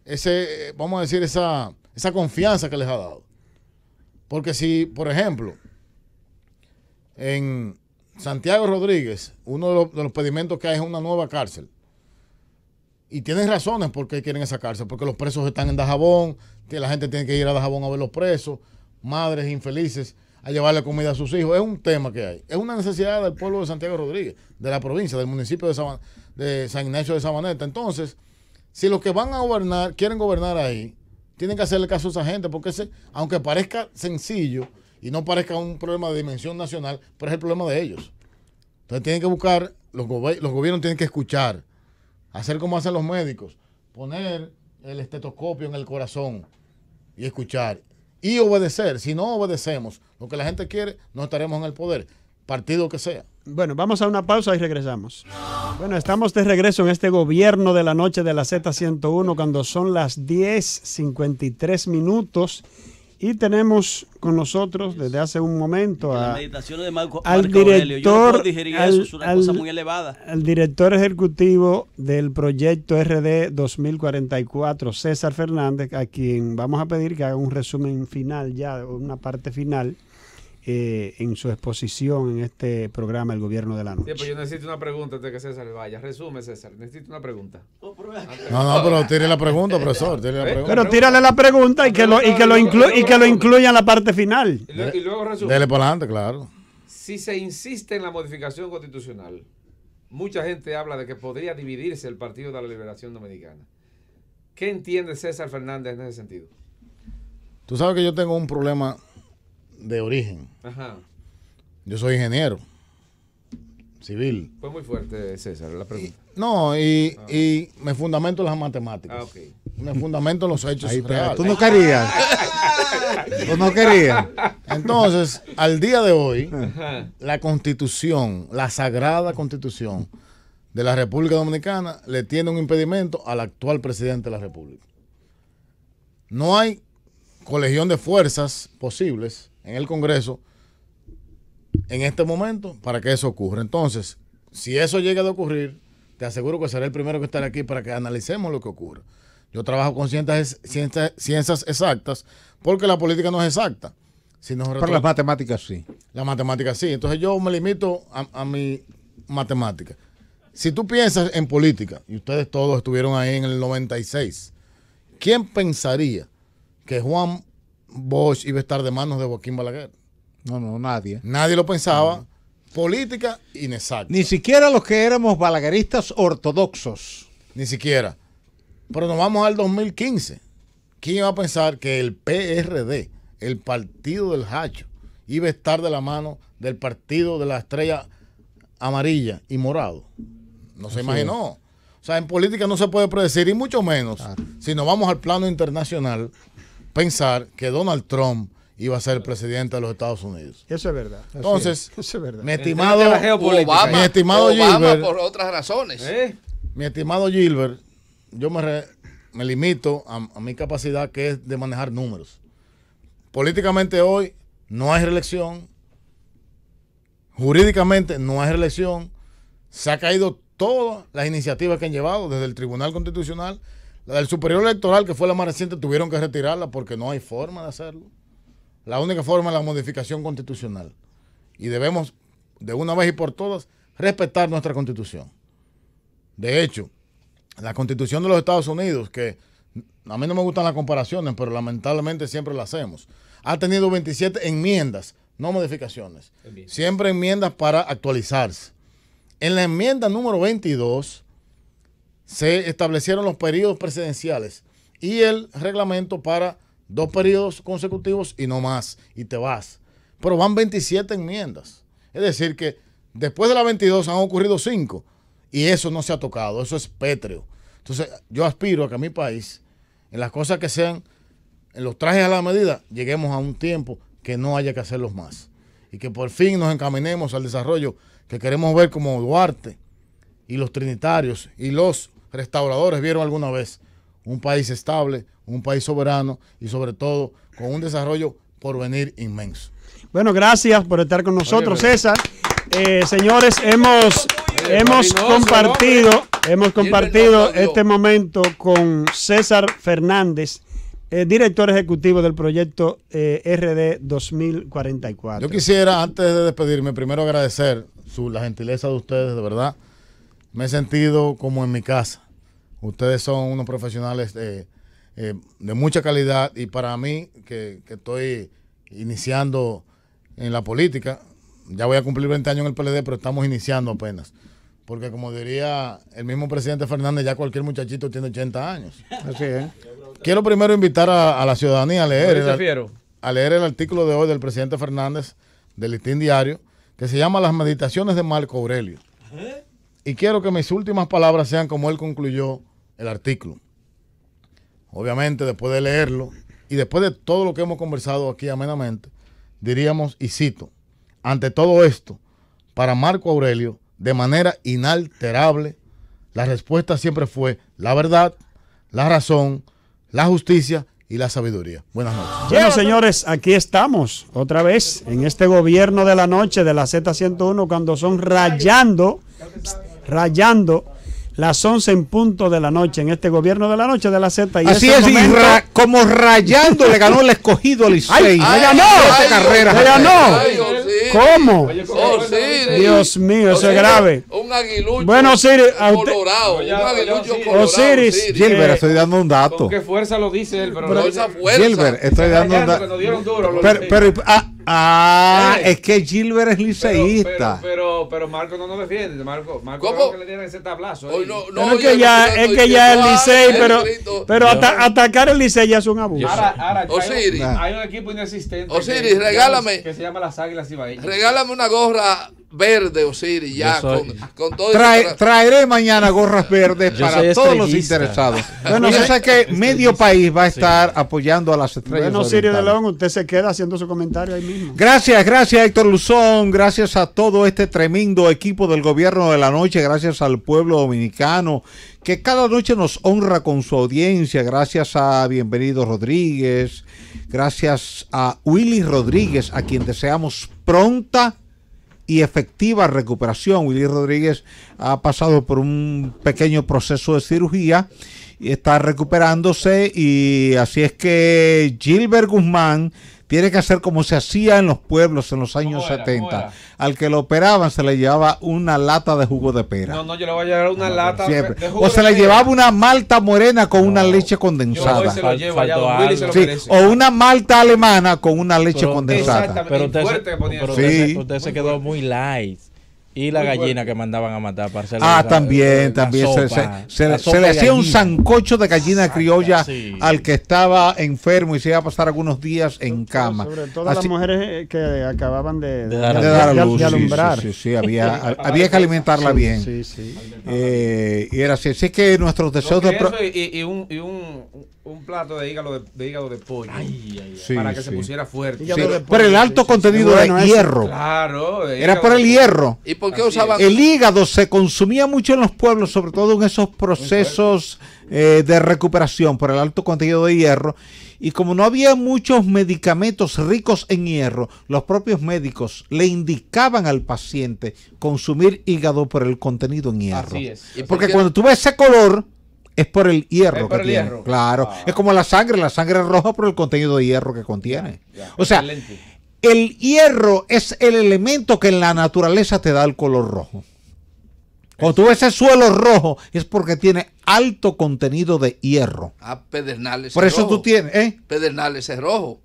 ese eh, vamos a decir, esa, esa confianza que les ha dado. Porque si, por ejemplo, en Santiago Rodríguez, uno de los, pedimentos que hay es una nueva cárcel. Y tienen razones por qué quieren esa cárcel, porque los presos están en Dajabón, la gente tiene que ir a Dajabón a ver los presos, madres infelices a llevarle comida a sus hijos. Es un tema que hay. Es una necesidad del pueblo de Santiago Rodríguez, de la provincia, del municipio de, de San Ignacio de Sabaneta. Entonces, si los que van a gobernar, quieren gobernar ahí, tienen que hacerle caso a esa gente, porque aunque parezca sencillo, y no parezca un problema de dimensión nacional, pero es el problema de ellos. Entonces tienen que buscar, los, gobiernos tienen que escuchar, hacer como hacen los médicos, poner el estetoscopio en el corazón y escuchar y obedecer. Si no obedecemos lo que la gente quiere, no estaremos en el poder, partido que sea. Bueno, vamos a una pausa y regresamos. Bueno, estamos de regreso en este gobierno de la noche de la Z101 cuando son las 10:53 minutos. Y tenemos con nosotros desde hace un momento al director, al director ejecutivo del proyecto RD 2044, César Fernández, a quien vamos a pedir que haga un resumen final ya, una parte final eh, en su exposición en este programa El Gobierno de la Noche. yo necesito una pregunta antes de que César vaya. Resume, César. Necesito una pregunta. Oh, no, no, pero tire la pregunta, profesor. ¿Eh? Pero tírale la pregunta y que lo, y que lo, que lo incluya en la parte final. Y, luego resume. Dele por adelante, claro. Si se insiste en la modificación constitucional, mucha gente habla de que podría dividirse el Partido de la Liberación Dominicana. ¿Qué entiende César Fernández en ese sentido? Tú sabes que yo tengo un problema de origen. Ajá. Yo soy ingeniero civil. Fue muy fuerte, César, la pregunta. no, y, me fundamento en las matemáticas. Ah, me fundamento en los hechos. Tú no querías. tú no querías. Entonces, al día de hoy, la constitución, la sagrada constitución de la República Dominicana le tiene un impedimento al actual presidente de la República. No hay colegión de fuerzas posibles en el Congreso en este momento para que eso ocurra. Entonces, si eso llega a ocurrir, te aseguro que seré el primero que estará aquí para que analicemos lo que ocurra. Yo trabajo con ciencias, ciencias, exactas porque la política no es exacta. Pero las matemáticas sí. Las matemáticas sí. Entonces yo me limito a mi matemática. Si tú piensas en política, y ustedes todos estuvieron ahí en el 96, ¿quién pensaría que Juan Bosch iba a estar de manos de Joaquín Balaguer. No, no, nadie. Nadie lo pensaba. Política inexacta. Ni siquiera los que éramos balagueristas ortodoxos. Ni siquiera. Pero nos vamos al 2015. ¿Quién iba a pensar que el PRD, el partido del Hacho, iba a estar de la mano del partido de la estrella amarilla y morado? No se imaginó. O sea, en política no se puede predecir, y mucho menos si nos vamos al plano internacional pensar que Donald Trump iba a ser presidente de los Estados Unidos. Eso es verdad. Entonces, mi estimado, estimado Obama Gilbert, por otras razones. ¿Eh? Mi estimado Gilbert, yo me, limito a, mi capacidad que es de manejar números. Políticamente hoy no hay reelección. Jurídicamente no hay reelección. Se ha caído todas las iniciativas que han llevado desde el Tribunal Constitucional el Superior Electoral, que fue la más reciente, tuvieron que retirarla porque no hay forma de hacerlo. La única forma es la modificación constitucional. Y debemos, de una vez y por todas, respetar nuestra constitución. De hecho, la constitución de los Estados Unidos, que a mí no me gustan las comparaciones, pero lamentablemente siempre las hacemos, ha tenido 27 enmiendas, no modificaciones. Siempre enmiendas para actualizarse. En la enmienda número 22 se establecieron los periodos presidenciales y el reglamento para dos periodos consecutivos y no más, y te vas. Pero van 27 enmiendas. Es decir, que después de la 22 han ocurrido 5 y eso no se ha tocado, eso es pétreo. Entonces, yo aspiro a que mi país, en las cosas que sean, en los trajes a la medida, lleguemos a un tiempo que no haya que hacerlos más y que por fin nos encaminemos al desarrollo que queremos ver como Duarte y los trinitarios y los restauradores vieron alguna vez. Un país estable, un país soberano y sobre todo con un desarrollo por venir inmenso. Bueno, gracias por estar con nosotros, César. Eh, señores, hemos, hemos compartido, hemos compartido este momento con César Fernández. Eh, director ejecutivo del proyecto eh, RD 2044. Yo quisiera, antes de despedirme, primero agradecer su, la gentileza de ustedes, de verdad me he sentido como en mi casa. Ustedes son unos profesionales de, eh, mucha calidad y para mí, que, estoy iniciando en la política, ya voy a cumplir 20 años en el PLD, pero estamos iniciando apenas. Porque como diría el mismo presidente Fernández, ya cualquier muchachito tiene 80 años. Así es. Quiero primero invitar a, la ciudadanía a leer, el, a leer el artículo de hoy del presidente Fernández del Listín Diario, que se llama Las Meditaciones de Marco Aurelio. ¿Eh? y quiero que mis últimas palabras sean como él concluyó el artículo. Obviamente, después de leerlo y después de todo lo que hemos conversado aquí amenamente, diríamos, y cito, ante todo esto, para Marco Aurelio, de manera inalterable, la respuesta siempre fue la verdad, la razón, la justicia y la sabiduría. Buenas noches. Bueno, señores, aquí estamos otra vez en este gobierno de la noche de la Z101 cuando son rayando rayando las 11 en punto de la noche en este gobierno de la noche de la Z. Y Así es, como rayando le ganó el escogido al ¡Ay, ¡Ay, carrera! ¿Cómo? Oh, Dios mío, eso es grave. Un aguilucho bueno, colorado. Un aguilucho colorado. Osiris. Gilbert, estoy dando un dato. Con qué fuerza lo dice él, pero. Gilbert, estoy dando un dato. Pero, pero ah, Ah, eh. es que Gilbert es liceísta. Pero, pero, Marco no nos defiende. Marco, Marco ¿Cómo? que le tiene ese tablazo. no, no, es que ya, es que ya el ah, Licey, pero, pero atacar el Licey ya es un abuso. Ahora, ahora Osiris, oh, hay, un, equipo inexistente. Osiris, oh, regálame. Que se llama Las Águilas Ibaeñas. Regálame una gorra verde, Osiris, ya con, todo Traeré mañana gorras verdes para todos los interesados. bueno, yo sé que medio país va a estar apoyando a las estrellas. Bueno, Osiris de León, usted se queda haciendo su comentario ahí mismo. Gracias, gracias Héctor Luzón, gracias a todo este tremendo equipo del gobierno de la noche, gracias al pueblo dominicano que cada noche nos honra con su audiencia, gracias a Bienvenido Rodríguez, gracias a Willy Rodríguez, a quien deseamos pronta y efectiva recuperación. Willy Rodríguez ha pasado por un pequeño proceso de cirugía y está recuperándose y así es que Gilbert Guzmán tiene que hacer como se hacía en los pueblos en los años 70. Al que lo operaban se le llevaba una lata de jugo de pera. No, no, yo le voy a llevar una lata O se le llevaba una malta morena con una leche condensada. o una malta alemana con una leche condensada. Pero usted se quedó muy light. Y la gallina que mandaban a matar para Ah, también, también. se, se, se, le hacía un sancocho de gallina criolla al que estaba enfermo y se iba a pasar algunos días en cama. Sobre las mujeres eh, que acababan de, dar, luz. alumbrar. Sí, sí, había, había que alimentarla bien. Sí, sí. Eh, y era así. Así que nuestros deseos de. y, y un un plato de hígado de, hígado de pollo para que se pusiera fuerte. Sí, por el alto contenido de hierro. Claro, era por el hierro. ¿Y por qué usaban? El hígado se consumía mucho en los pueblos, sobre todo en esos procesos eh, de recuperación por el alto contenido de hierro. Y como no había muchos medicamentos ricos en hierro, los propios médicos le indicaban al paciente consumir hígado por el contenido en hierro. porque cuando tuve ese color, es por el hierro Claro. Ah. Es como la sangre. La sangre es roja por el contenido de hierro que contiene. O sea, el hierro es el elemento que en la naturaleza te da el color rojo. Cuando tú ves el suelo rojo, es porque tiene alto contenido de hierro. Ah, Pedernales Por eso tú tienes, ¿eh? Pedernales es rojo.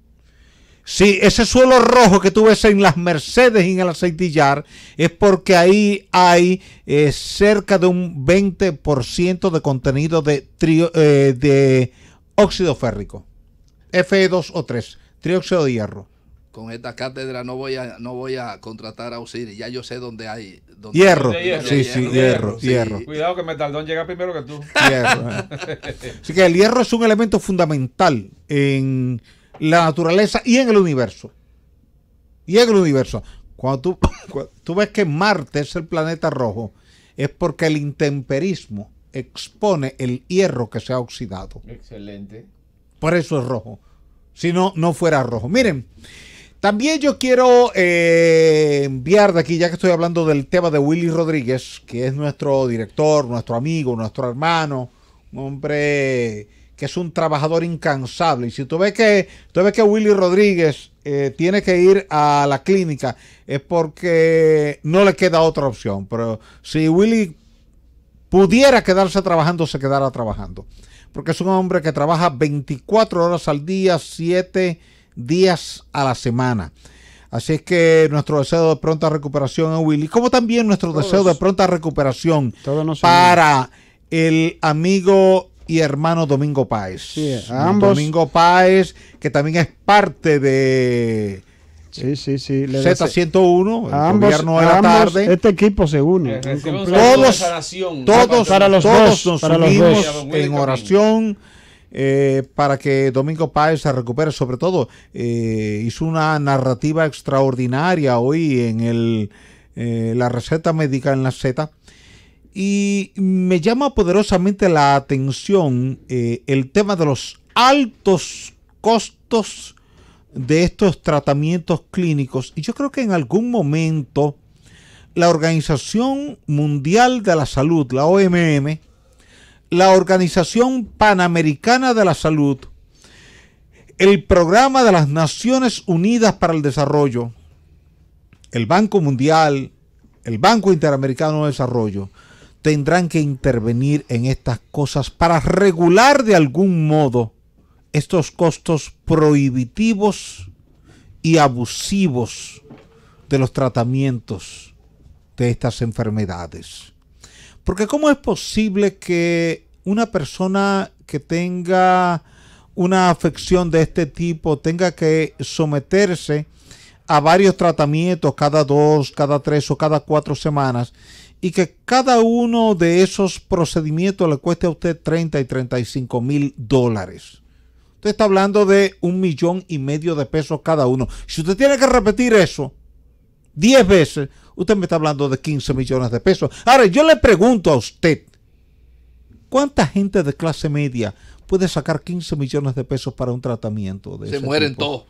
Sí, ese suelo rojo que tú ves en las Mercedes y en el aceitillar es porque ahí hay eh, cerca de un 20% de contenido de, eh, de óxido férrico, Fe2 o 3, trióxido de hierro. Con esta cátedra no voy a, no voy a contratar a Osiris, ya yo sé dónde hay. hierro. Sí, sí, hierro, hierro, Cuidado que Metaldón llega primero que tú. Hierro. Eh. Así que el hierro es un elemento fundamental en la naturaleza y en el universo. Y en el universo. Cuando tú, ves que Marte es el planeta rojo, es porque el intemperismo expone el hierro que se ha oxidado. Excelente. Por eso es rojo. Si no, no fuera rojo. Miren, también yo quiero eh, enviar de aquí, ya que estoy hablando del tema de Willy Rodríguez, que es nuestro director, nuestro amigo, nuestro hermano, hombre que es un trabajador incansable. Y si tú ves que, tú que Willy Rodríguez eh, tiene que ir a la clínica, es porque no le queda otra opción. Pero si Willy pudiera quedarse trabajando, se quedará trabajando. Porque es un hombre que trabaja 24 horas al día, 7 días a la semana. Así es que nuestro deseo de pronta recuperación a Willy, como también nuestro deseo de pronta recuperación para el amigo y hermano Domingo Páez. Domingo Páez, que también es parte de... Z101, de la tarde. Este equipo se une. Eh, todos, todos, para los nos en oración eh, para que Domingo Páez se recupere. Sobre todo, eh, hizo una narrativa extraordinaria hoy en el, la receta médica en la Z y me llama poderosamente la atención eh, el tema de los altos costos de estos tratamientos clínicos. Y yo creo que en algún momento la Organización Mundial de la Salud, la OMM, la Organización Panamericana de la Salud, el Programa de las Naciones Unidas para el Desarrollo, el Banco Mundial, el Banco Interamericano de Desarrollo, tendrán que intervenir en estas cosas para regular de algún modo estos costos prohibitivos y abusivos de los tratamientos de estas enfermedades. Porque ¿cómo es posible que una persona que tenga una afección de este tipo tenga que someterse a varios tratamientos cada dos, cada tres o cada cuatro semanas y que cada uno de esos procedimientos le cueste a usted 30 y 35 mil dólares. Usted está hablando de un millón y medio de pesos cada uno. Si usted tiene que repetir eso 10 veces, usted me está hablando de 15 millones de pesos. Ahora, yo le pregunto a usted, ¿cuánta gente de clase media puede sacar 15 millones de pesos para un tratamiento? De Se mueren todos.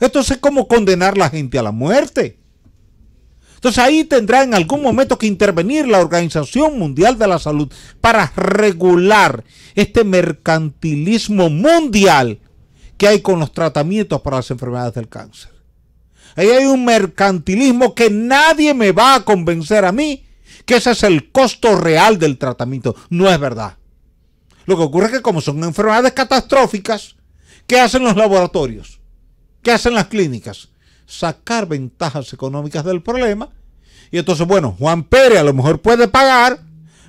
Entonces, ¿cómo condenar a la gente a la muerte? Entonces ahí tendrá en algún momento que intervenir la Organización Mundial de la Salud para regular este mercantilismo mundial que hay con los tratamientos para las enfermedades del cáncer. Ahí hay un mercantilismo que nadie me va a convencer a mí que ese es el costo real del tratamiento. No es verdad. Lo que ocurre es que como son enfermedades catastróficas, ¿qué hacen los laboratorios? ¿Qué hacen las clínicas? sacar ventajas económicas del problema. Y entonces, bueno, Juan Pérez a lo mejor puede pagar,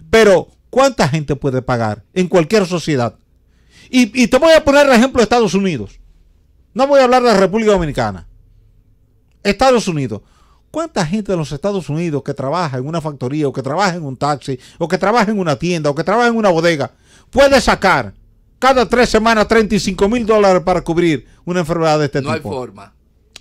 pero ¿cuánta gente puede pagar en cualquier sociedad? Y, y te voy a poner el ejemplo de Estados Unidos. No voy a hablar de la República Dominicana. Estados Unidos. ¿Cuánta gente de los Estados Unidos que trabaja en una factoría o que trabaja en un taxi o que trabaja en una tienda o que trabaja en una bodega puede sacar cada tres semanas 35 mil dólares para cubrir una enfermedad de este tipo? No hay forma.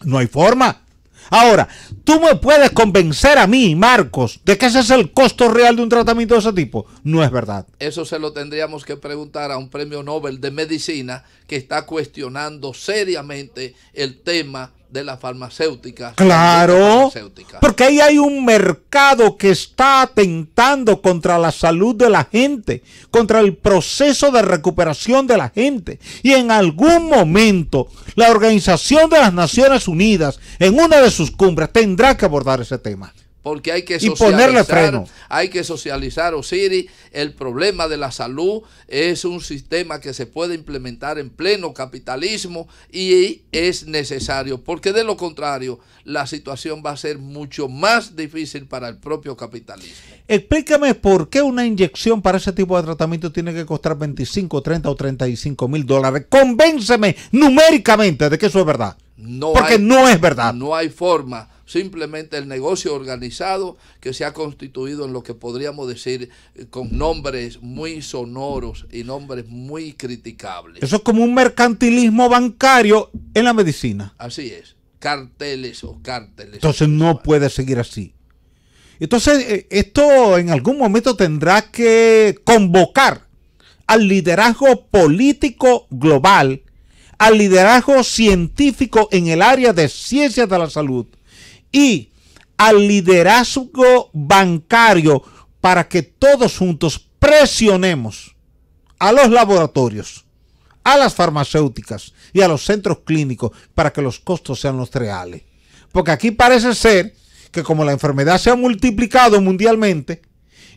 No hay forma. Ahora, tú me puedes convencer a mí, Marcos, de que ese es el costo real de un tratamiento de ese tipo. No es verdad. Eso se lo tendríamos que preguntar a un premio Nobel de medicina que está cuestionando seriamente el tema de las farmacéuticas. Claro, porque ahí hay un mercado que está atentando contra la salud de la gente, contra el proceso de recuperación de la gente. Y en algún momento la Organización de las Naciones Unidas, en una de sus cumbres, tendrá que abordar ese tema porque hay que socializar, y ponerle freno. hay que socializar Osiris, el problema de la salud es un sistema que se puede implementar en pleno capitalismo y es necesario, porque de lo contrario la situación va a ser mucho más difícil para el propio capitalismo. Explícame por qué una inyección para ese tipo de tratamiento tiene que costar 25, 30 o 35 mil dólares. Convénceme numéricamente de que eso es verdad. porque no es verdad. No hay forma simplemente el negocio organizado que se ha constituido en lo que podríamos decir eh, con nombres muy sonoros y nombres muy criticables. Eso es como un mercantilismo bancario en la medicina. Así es, carteles o cárteles. Entonces no puede seguir así. Entonces eh, esto en algún momento tendrá que convocar al liderazgo político global, al liderazgo científico en el área de ciencias de la salud, y al liderazgo bancario para que todos juntos presionemos a los laboratorios, a las farmacéuticas y a los centros clínicos para que los costos sean los reales. Porque aquí parece ser que como la enfermedad se ha multiplicado mundialmente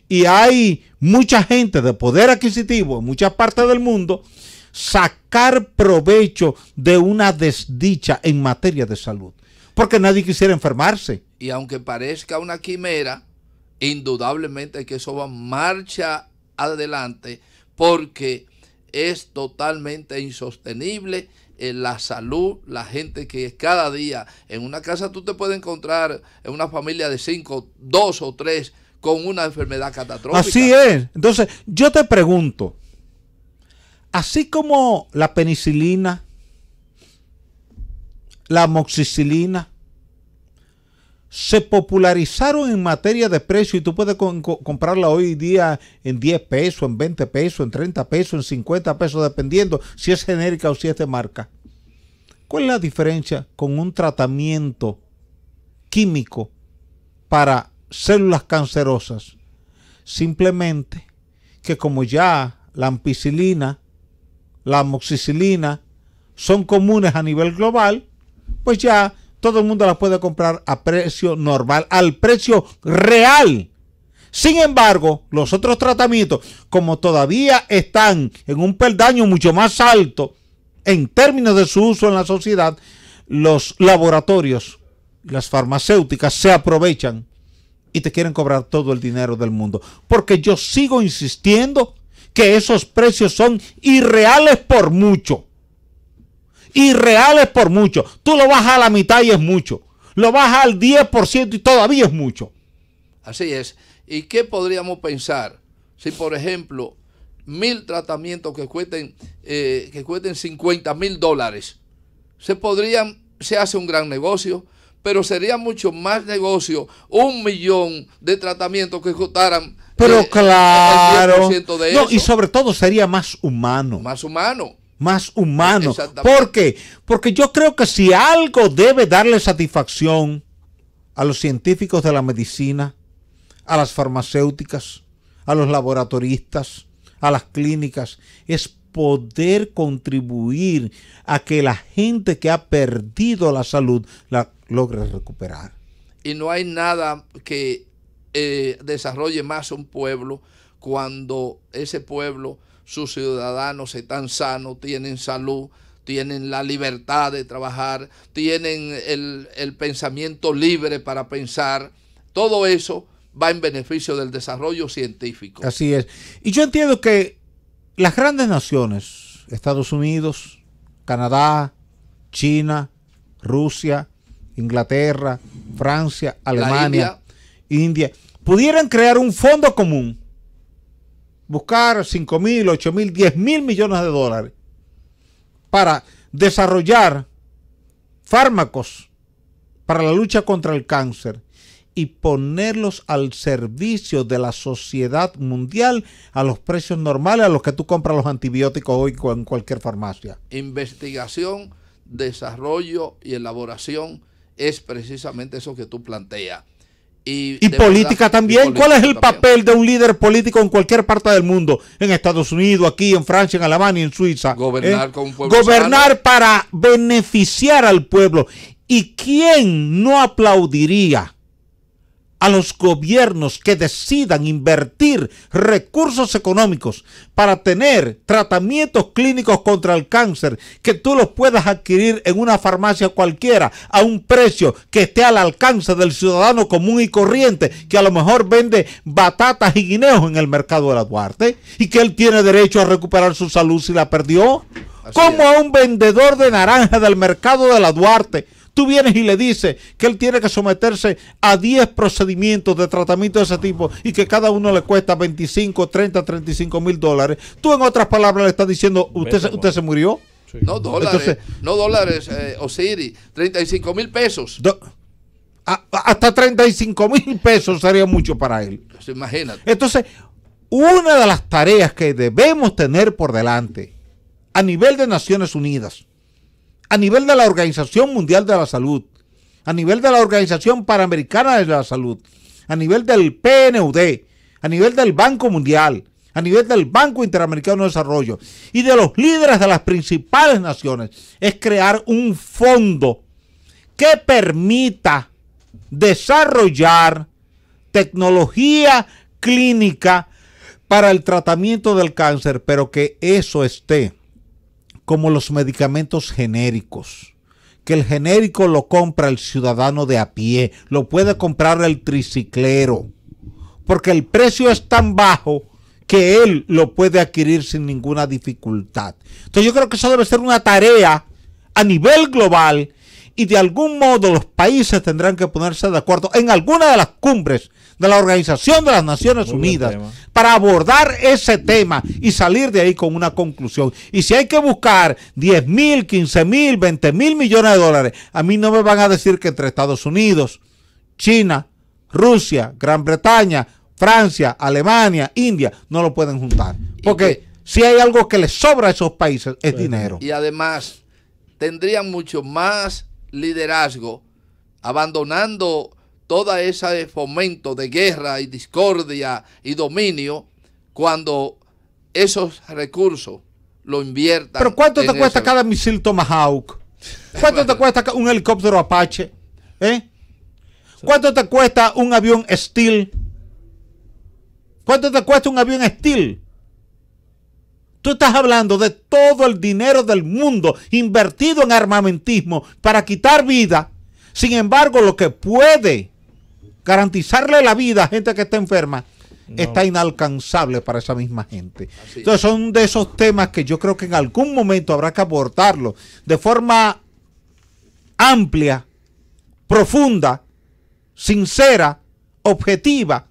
y hay mucha gente de poder adquisitivo en muchas partes del mundo, sacar provecho de una desdicha en materia de salud porque nadie quisiera enfermarse. Y aunque parezca una quimera, indudablemente que eso va marcha adelante porque es totalmente insostenible en eh, la salud, la gente que cada día en una casa tú te puedes encontrar en una familia de cinco, dos o tres con una enfermedad catastrófica. Así es. Entonces, yo te pregunto, así como la penicilina la amoxicilina, se popularizaron en materia de precio y tú puedes comprarla hoy día en 10 pesos, en 20 pesos, en 30 pesos, en 50 pesos, dependiendo si es genérica o si es de marca. ¿Cuál es la diferencia con un tratamiento químico para células cancerosas? Simplemente que como ya la ampicilina, la amoxicilina son comunes a nivel global, pues ya todo el mundo la puede comprar a precio normal, al precio real. Sin embargo, los otros tratamientos, como todavía están en un peldaño mucho más alto en términos de su uso en la sociedad, los laboratorios, las farmacéuticas se aprovechan y te quieren cobrar todo el dinero del mundo. Porque yo sigo insistiendo que esos precios son irreales por mucho. Y por mucho. Tú lo bajas a la mitad y es mucho. Lo bajas al 10% y todavía es mucho. Así es. ¿Y qué podríamos pensar si, por ejemplo, mil tratamientos que cuesten, eh, que cuesten 50 mil dólares, se podrían, se hace un gran negocio, pero sería mucho más negocio un millón de tratamientos que costaran. Pero eh, claro. y sobre todo sería más humano. Más humano más humano. ¿Por qué? Porque yo creo que si algo debe darle satisfacción a los científicos de la medicina, a las farmacéuticas, a los laboratoristas, a las clínicas, es poder contribuir a que la gente que ha perdido la salud la logre recuperar. Y no hay nada que eh, desarrolle más un pueblo cuando ese pueblo sus ciudadanos están sanos, tienen salud, tienen la libertad de trabajar, tienen el, pensamiento libre para pensar. Todo eso va en beneficio del desarrollo científico. Así es. Y yo entiendo que las grandes naciones, Estados Unidos, Canadá, China, Rusia, Inglaterra, Francia, Alemania, India, pudieran crear un fondo común buscar 5 mil, 8 mil, 10 mil millones de dólares para desarrollar fármacos para la lucha contra el cáncer y ponerlos al servicio de la sociedad mundial a los precios normales a los que tú compras los antibióticos hoy en cualquier farmacia. Investigación, desarrollo y elaboración es precisamente eso que tú planteas. Y, política también. ¿Cuál es el papel de un líder político en cualquier parte del mundo? En Estados Unidos, aquí, en Francia, en Alemania, en Suiza. ¿Eh? Gobernar con Gobernar para beneficiar al pueblo. ¿Y quién no aplaudiría? a los gobiernos que decidan invertir recursos económicos para tener tratamientos clínicos contra el cáncer, que tú los puedas adquirir en una farmacia cualquiera a un precio que esté al alcance del ciudadano común y corriente, que a lo mejor vende batatas y guineos en el mercado de la Duarte, y que él tiene derecho a recuperar su salud si la perdió. como a un vendedor de naranja del mercado de la Duarte Tú vienes y le dices que él tiene que someterse a 10 procedimientos de tratamiento de ese tipo y que cada uno le cuesta 25, 30, 35 mil dólares. Tú en otras palabras le estás diciendo, usted, usted se murió. No dólares, no dólares, 35 eh, mil pesos. hasta 35 mil pesos sería mucho para él. Pues Entonces, una de las tareas que debemos tener por delante a nivel de Naciones Unidas a nivel de la Organización Mundial de la Salud, a nivel de la Organización Panamericana de la Salud, a nivel del PNUD, a nivel del Banco Mundial, a nivel del Banco Interamericano de Desarrollo y de los líderes de las principales naciones, es crear un fondo que permita desarrollar tecnología clínica para el tratamiento del cáncer, pero que eso esté como los medicamentos genéricos, que el genérico lo compra el ciudadano de a pie, lo puede comprar el triciclero, porque el precio es tan bajo que él lo puede adquirir sin ninguna dificultad. Entonces yo creo que eso debe ser una tarea a nivel global y de algún modo los países tendrán que ponerse de acuerdo en alguna de las cumbres de la Organización de las Naciones Unidas para abordar ese tema y salir de ahí con una conclusión. Y si hay que buscar 10 mil, 15 mil, 20 mil millones de dólares, a mí no me van a decir que entre Estados Unidos, China, Rusia, Gran Bretaña, Francia, Alemania, India, no lo pueden juntar. Porque si hay algo que les sobra a esos países es dinero. Y además tendrían mucho más liderazgo, abandonando toda ese fomento de guerra y discordia y dominio, cuando esos recursos lo inviertan. Pero ¿cuánto te cuesta cada misil Tomahawk? ¿Cuánto te cuesta un helicóptero Apache? ¿Eh? ¿Cuánto te cuesta un avión Steel? ¿Cuánto te cuesta un avión Steel? Tú estás hablando de todo el dinero del mundo invertido en armamentismo para quitar vida. Sin embargo, lo que puede garantizarle la vida a gente que está enferma está inalcanzable para esa misma gente. Entonces son de esos temas que yo creo que en algún momento habrá que abordarlo de forma amplia, profunda, sincera, objetiva,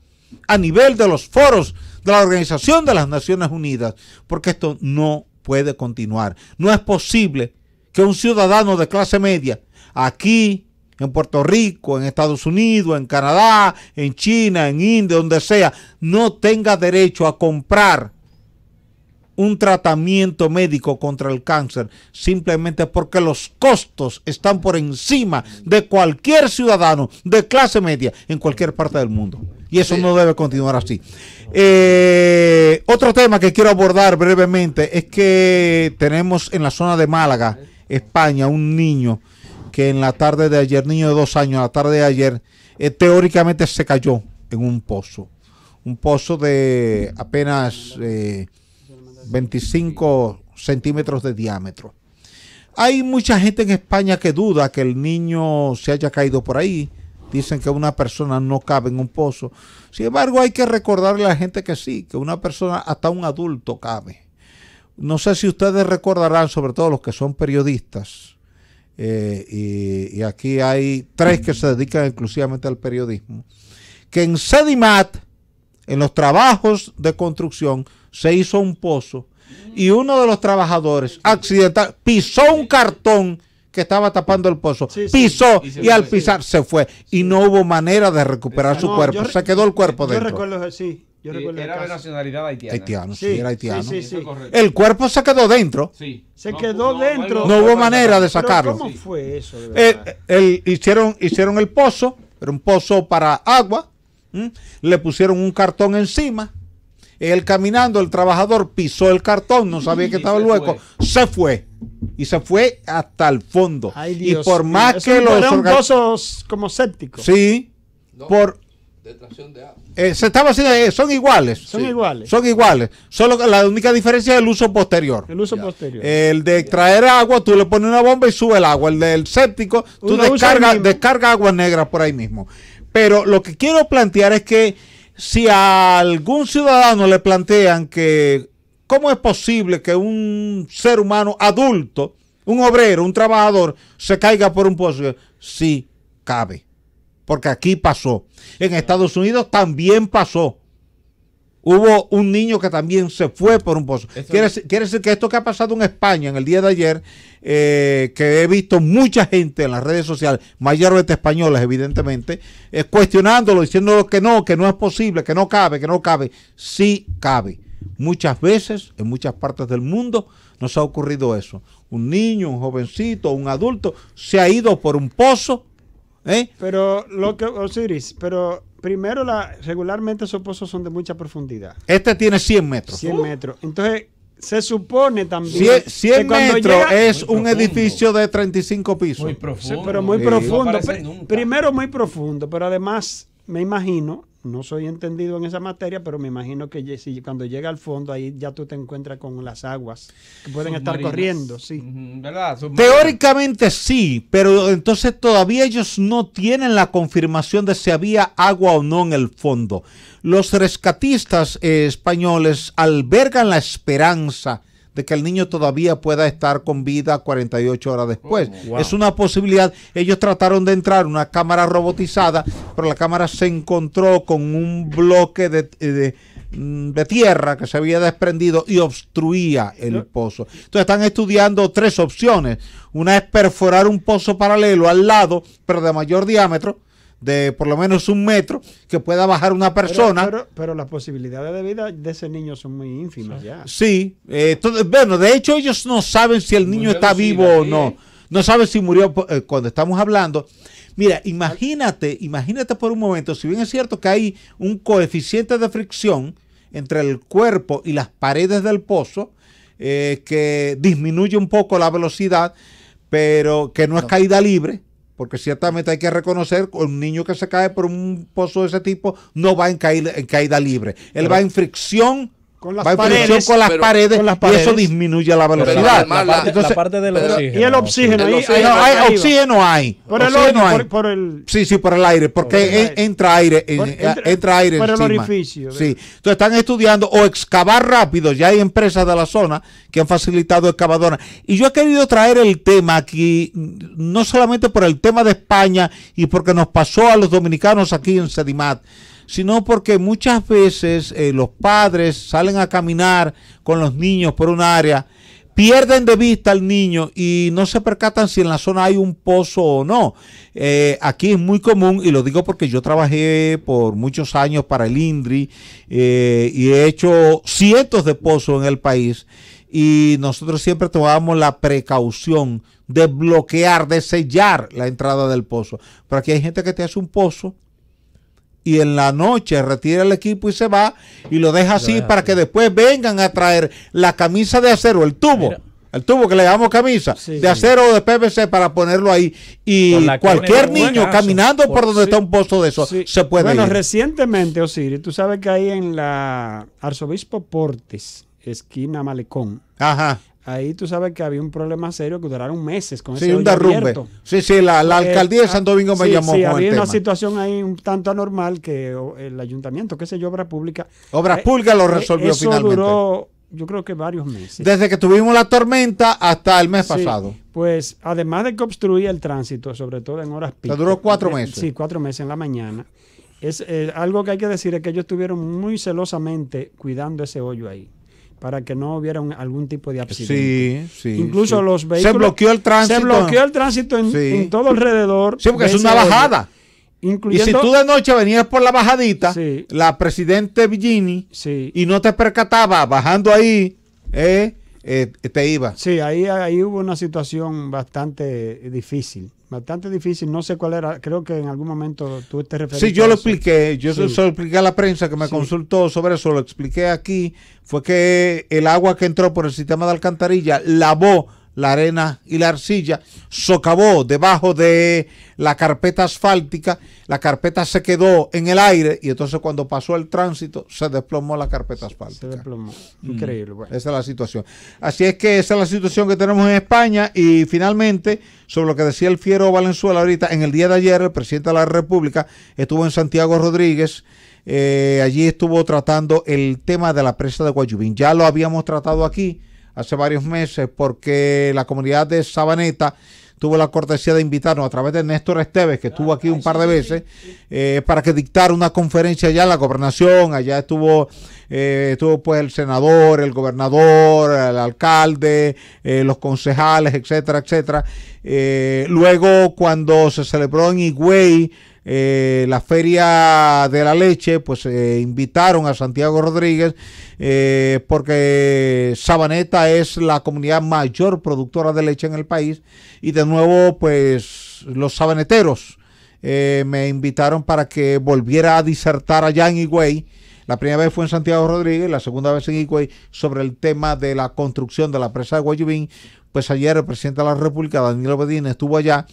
a nivel de los foros de la Organización de las Naciones Unidas, porque esto no puede continuar. No es posible que un ciudadano de clase media aquí en Puerto Rico, en Estados Unidos, en Canadá, en China, en India, donde sea, no tenga derecho a comprar un tratamiento médico contra el cáncer, simplemente porque los costos están por encima de cualquier ciudadano de clase media en cualquier parte del mundo y eso no debe continuar así. Eh, otro tema que quiero abordar brevemente es que tenemos en la zona de Málaga, España, un niño que en la tarde de ayer, niño de dos años, la tarde de ayer, eh, teóricamente se cayó en un pozo. Un pozo de apenas 25 eh, centímetros de diámetro. Hay mucha gente en España que duda que el niño se haya caído por ahí Dicen que una persona no cabe en un pozo. Sin embargo, hay que recordarle a la gente que sí, que una persona, hasta un adulto, cabe. No sé si ustedes recordarán, sobre todo los que son periodistas, eh, y, y, aquí hay tres que se dedican exclusivamente al periodismo, que en Sedimat, en los trabajos de construcción, se hizo un pozo y uno de los trabajadores accidental pisó un cartón que estaba tapando el pozo, pisó y, al pisar se fue y no hubo manera de recuperar su cuerpo, se quedó el cuerpo dentro. Yo recuerdo, sí, yo recuerdo era de nacionalidad haitiana. Haitiano, sí, era haitiano. El cuerpo se quedó dentro. Sí. Se quedó dentro. No, hubo manera de sacarlo. ¿Cómo fue eso? Eh, hicieron, hicieron el pozo, era un pozo para agua, le pusieron un cartón encima el caminando, el trabajador pisó el cartón, no sabía que estaba el hueco, se fue. Y se fue hasta el fondo. y por más que los. un como séptico. Sí. por. de agua. Eh, se estaba haciendo. Eh, son iguales. Son iguales. Son iguales. Solo la única diferencia es el uso posterior. El uso posterior. El de extraer agua, tú le pones una bomba y sube el agua. El del séptico, tú descargas agua negra por ahí mismo. Pero lo que quiero plantear es que si a algún ciudadano le plantean que cómo es posible que un ser humano adulto, un obrero, un trabajador, se caiga por un pozo, sí cabe. Porque aquí pasó. En Estados Unidos también pasó. Hubo un niño que también se fue por un pozo. Quiere, decir que esto que ha pasado en España en el día de ayer, eh, que he visto mucha gente en las redes sociales, mayormente españoles, evidentemente, eh, cuestionándolo, diciéndolo que no, que no es posible, que no cabe, que no cabe. Sí cabe. Muchas veces, en muchas partes del mundo, nos ha ocurrido eso. Un niño, un jovencito, un adulto, se ha ido por un pozo ¿Eh? Pero lo que Osiris, pero primero la, regularmente esos pozos son de mucha profundidad. Este tiene 100 metros. 100 uh. metros. Entonces, se supone también 100, metros es un edificio de 35 pisos. Muy profundo. pero muy profundo. Primero muy profundo, pero además me imagino, no soy entendido en esa materia, pero me imagino que si, cuando llega al fondo ahí ya tú te encuentras con las aguas que pueden estar corriendo, sí. ¿Verdad? Teóricamente sí, pero entonces todavía ellos no tienen la confirmación de si había agua o no en el fondo. Los rescatistas eh, españoles albergan la esperanza de que el niño todavía pueda estar con vida 48 horas después. Oh, es una posibilidad. Ellos trataron de entrar una cámara robotizada, pero la cámara se encontró con un bloque de, eh, mm, tierra que se había desprendido y obstruía el pozo. Entonces están estudiando tres opciones. Una es perforar un pozo paralelo al lado, pero de mayor diámetro de por lo menos un metro que pueda bajar una persona. Pero, las posibilidades de vida de ese niño son muy ínfimas sí. ya. Eh, bueno, de hecho ellos no saben si el niño está vivo o no. ¿eh? No saben si murió eh, cuando estamos hablando. Mira, imagínate, imagínate por un momento, si bien es cierto que hay un coeficiente de fricción entre el cuerpo y las paredes del pozo, que disminuye un poco la velocidad, pero que no es caída libre, porque ciertamente hay que reconocer que un niño que se cae por un pozo de ese tipo no va en caída, caída libre, él va en fricción con las, paredes, y eso disminuye la velocidad. Y el oxígeno. hay, oxígeno hay. Por sí, sí, por el aire, porque entra aire. aire por el orificio. Sí. Entonces están estudiando o excavar rápido. Ya hay empresas de la zona que han facilitado excavadoras. Y yo he querido traer el tema aquí, no solamente por el tema de España y porque nos pasó a los dominicanos aquí en Sedimat sino porque muchas veces eh, los padres salen a caminar con los niños por un área, pierden de vista al niño y no se percatan si en la zona hay un pozo o no. Eh, aquí es muy común, y lo digo porque yo trabajé por muchos años para el INDRI eh, y he hecho cientos de pozos en el país y nosotros siempre tomábamos la precaución de bloquear, de sellar la entrada del pozo. Pero aquí hay gente que te hace un pozo y en la noche retira el equipo y se va y lo deja así para que después vengan a traer la camisa de acero, el tubo. El tubo que le llamamos camisa de acero o de PVC para ponerlo ahí. Y cualquier niño caminando por, donde está un pozo de eso se puede Bueno, recientemente, Osiris, tú sabes que ahí en la Arzobispo Portes, esquina Malecón, Ajá. Ahí tú sabes que había un problema serio que duraron meses con sí, ese un derrumbe. Sí, sí, la, eh, alcaldía de ah, Santo Domingo me llamó. Sí, había una situación ahí un tanto anormal que el ayuntamiento, qué sé yo, Obras Públicas. Obras eh, Públicas lo eh, resolvió eso Duró, yo creo que varios meses. Desde que tuvimos la tormenta hasta el mes sí, pasado. Pues además de que obstruía el tránsito, sobre todo en horas pico. duró cuatro meses. sí, cuatro meses en la mañana. Es, algo que hay que decir es que ellos estuvieron muy celosamente cuidando ese hoyo ahí para que no hubiera algún tipo de accidente. Incluso los vehículos. Se bloqueó el tránsito. Se bloqueó el tránsito en, todo alrededor. Sí, porque es una bajada. Incluyendo, y si tú de noche venías por la bajadita, la presidente Villini, sí. y no te percataba bajando ahí, eh, eh, te iba. Sí, ahí, ahí hubo una situación bastante difícil. Bastante difícil, no sé cuál era, creo que en algún momento tú te referiste. Sí, yo lo expliqué, yo se lo expliqué a la prensa que me consultó sobre eso, lo expliqué aquí, fue que el agua que entró por el sistema de alcantarilla lavó la arena y la arcilla, socavó debajo de la carpeta asfáltica, la carpeta se quedó en el aire y entonces cuando pasó el tránsito se desplomó la carpeta asfáltica. Se desplomó. Mm, Increíble. Esa es la situación. Así es que esa es la situación que tenemos en España y finalmente, sobre lo que decía el fiero Valenzuela ahorita, en el día de ayer el presidente de la República estuvo en Santiago Rodríguez. Eh, allí estuvo tratando el tema de la presa de Guayubín. Ya lo habíamos tratado aquí hace varios meses porque la comunidad de Sabaneta tuvo la cortesía de invitarnos a través de Néstor Esteves, que estuvo aquí un par de veces, eh, para que dictara una conferencia allá en la gobernación. Allá estuvo, eh, estuvo pues el senador, el gobernador, el alcalde, eh, los concejales, etcétera, etcétera. luego, cuando se celebró en Higüey, eh, la Feria de la Leche, pues eh, invitaron a Santiago Rodríguez eh, porque Sabaneta es la comunidad mayor productora de leche en el país y de nuevo pues los sabaneteros me invitaron para que volviera a disertar allá en Higüey. La primera vez fue en Santiago Rodríguez, la segunda vez en Higüey, sobre el tema de la construcción de la presa de Guayubín. Pues ayer el presidente de la República, Danilo Bedín, estuvo allá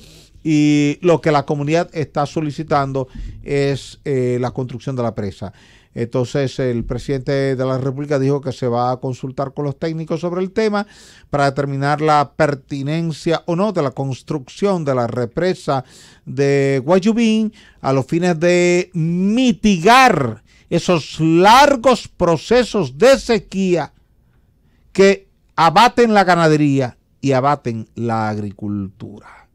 y lo que la comunidad está solicitando es eh, la construcción de la presa. Entonces el presidente de la República dijo que se va a consultar con los técnicos sobre el tema para determinar la pertinencia o no de la construcción de la represa de Guayubín a los fines de mitigar esos largos procesos de sequía que abaten la ganadería y abaten la agricultura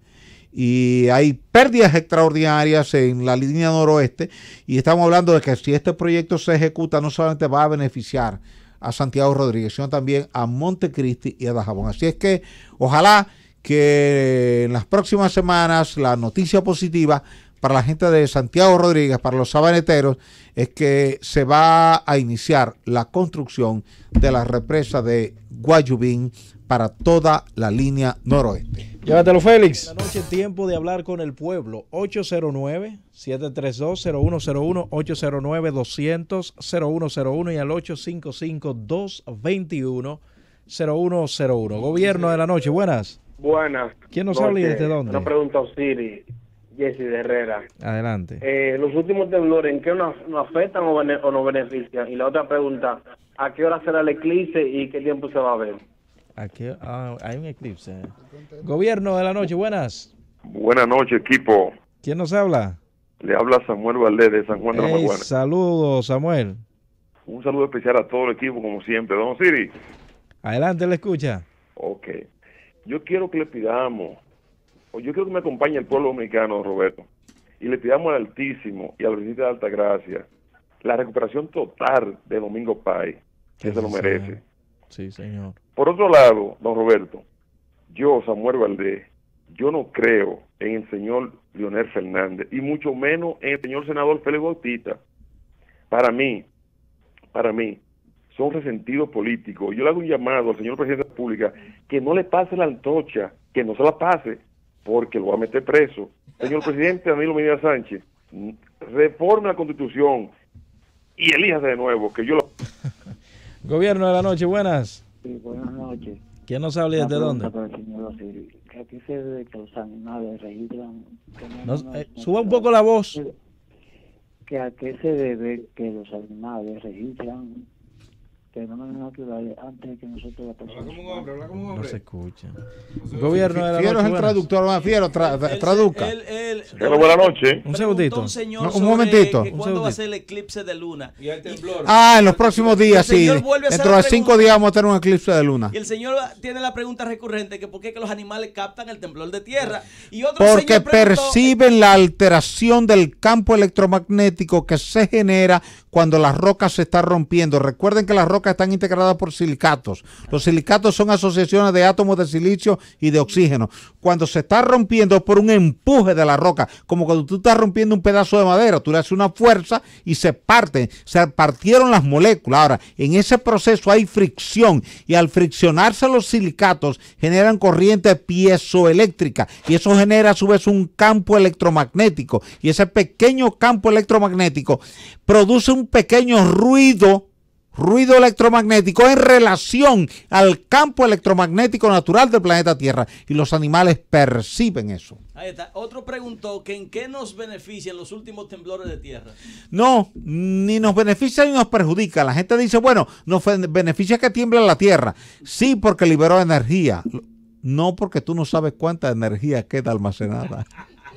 y hay pérdidas extraordinarias en la línea noroeste y estamos hablando de que si este proyecto se ejecuta no solamente va a beneficiar a Santiago Rodríguez, sino también a Montecristi y a Dajabón. Así es que ojalá que en las próximas semanas la noticia positiva para la gente de Santiago Rodríguez, para los sabaneteros, es que se va a iniciar la construcción de la represa de Guayubín para toda la línea noroeste. Llévatelo, Félix. noche, tiempo de hablar con el pueblo. 809-732-0101, 809-200-0101 y al 855-221-0101. Gobierno de la noche, buenas. Buenas. ¿Quién nos habla y desde dónde? Una pregunta Auxili, Jesse de Herrera. Adelante. Eh, los últimos temblores, ¿en qué nos, nos afectan o nos benefician? Y la otra pregunta, ¿a qué hora será el eclipse y qué tiempo se va a ver? Aquí ah, hay un eclipse. Gobierno de la noche, buenas. Buenas noches, equipo. ¿Quién nos habla? Le habla Samuel Valdés de San Juan de la Saludos, Samuel. Un saludo especial a todo el equipo, como siempre. Don Siri. Adelante, le escucha. Ok. Yo quiero que le pidamos, o yo quiero que me acompañe el pueblo dominicano, Roberto, y le pidamos al Altísimo y al presidente de gracia la recuperación total de Domingo Pay, que se lo merece. Sí, señor. Por otro lado, don Roberto, yo, Samuel Valdés, yo no creo en el señor Leonel Fernández y mucho menos en el señor senador Félix Bautista. Para mí, para mí, son resentidos políticos. Yo le hago un llamado al señor presidente de la República que no le pase la antocha, que no se la pase, porque lo va a meter preso. Señor presidente Danilo Medina Sánchez, reforme la constitución y elíjase de nuevo, que yo lo Gobierno de la noche, buenas. Sí, buenas noches. ¿Quién nos habla desde dónde? se que los animales registran. Eh, suba un poco la voz. ¿Que ¿A qué se debe que los animales registran que no nos antes de que nosotros No se escucha. gobierno Fiero es el traductor, más Fiero, buenas noches. Un segundito. Un, momentito. va a ser el eclipse de luna? Ah, en los próximos días, sí. Dentro de cinco días vamos a tener un eclipse de luna. Y el señor tiene la pregunta recurrente que por qué que los animales captan el temblor de tierra. Y Porque perciben la alteración del campo electromagnético que se genera cuando la roca se está rompiendo. Recuerden que la roca están integradas por silicatos. Los silicatos son asociaciones de átomos de silicio y de oxígeno. Cuando se está rompiendo por un empuje de la roca, como cuando tú estás rompiendo un pedazo de madera, tú le haces una fuerza y se parten, se partieron las moléculas. Ahora, en ese proceso hay fricción y al friccionarse los silicatos generan corriente piezoeléctrica y eso genera a su vez un campo electromagnético y ese pequeño campo electromagnético produce un pequeño ruido ruido electromagnético en relación al campo electromagnético natural del planeta Tierra. Y los animales perciben eso. Ahí está. Otro preguntó que en qué nos benefician los últimos temblores de tierra. No, ni nos beneficia ni nos perjudica. La gente dice, bueno, nos beneficia que tiembla la tierra. Sí, porque liberó energía. No porque tú no sabes cuánta energía queda almacenada.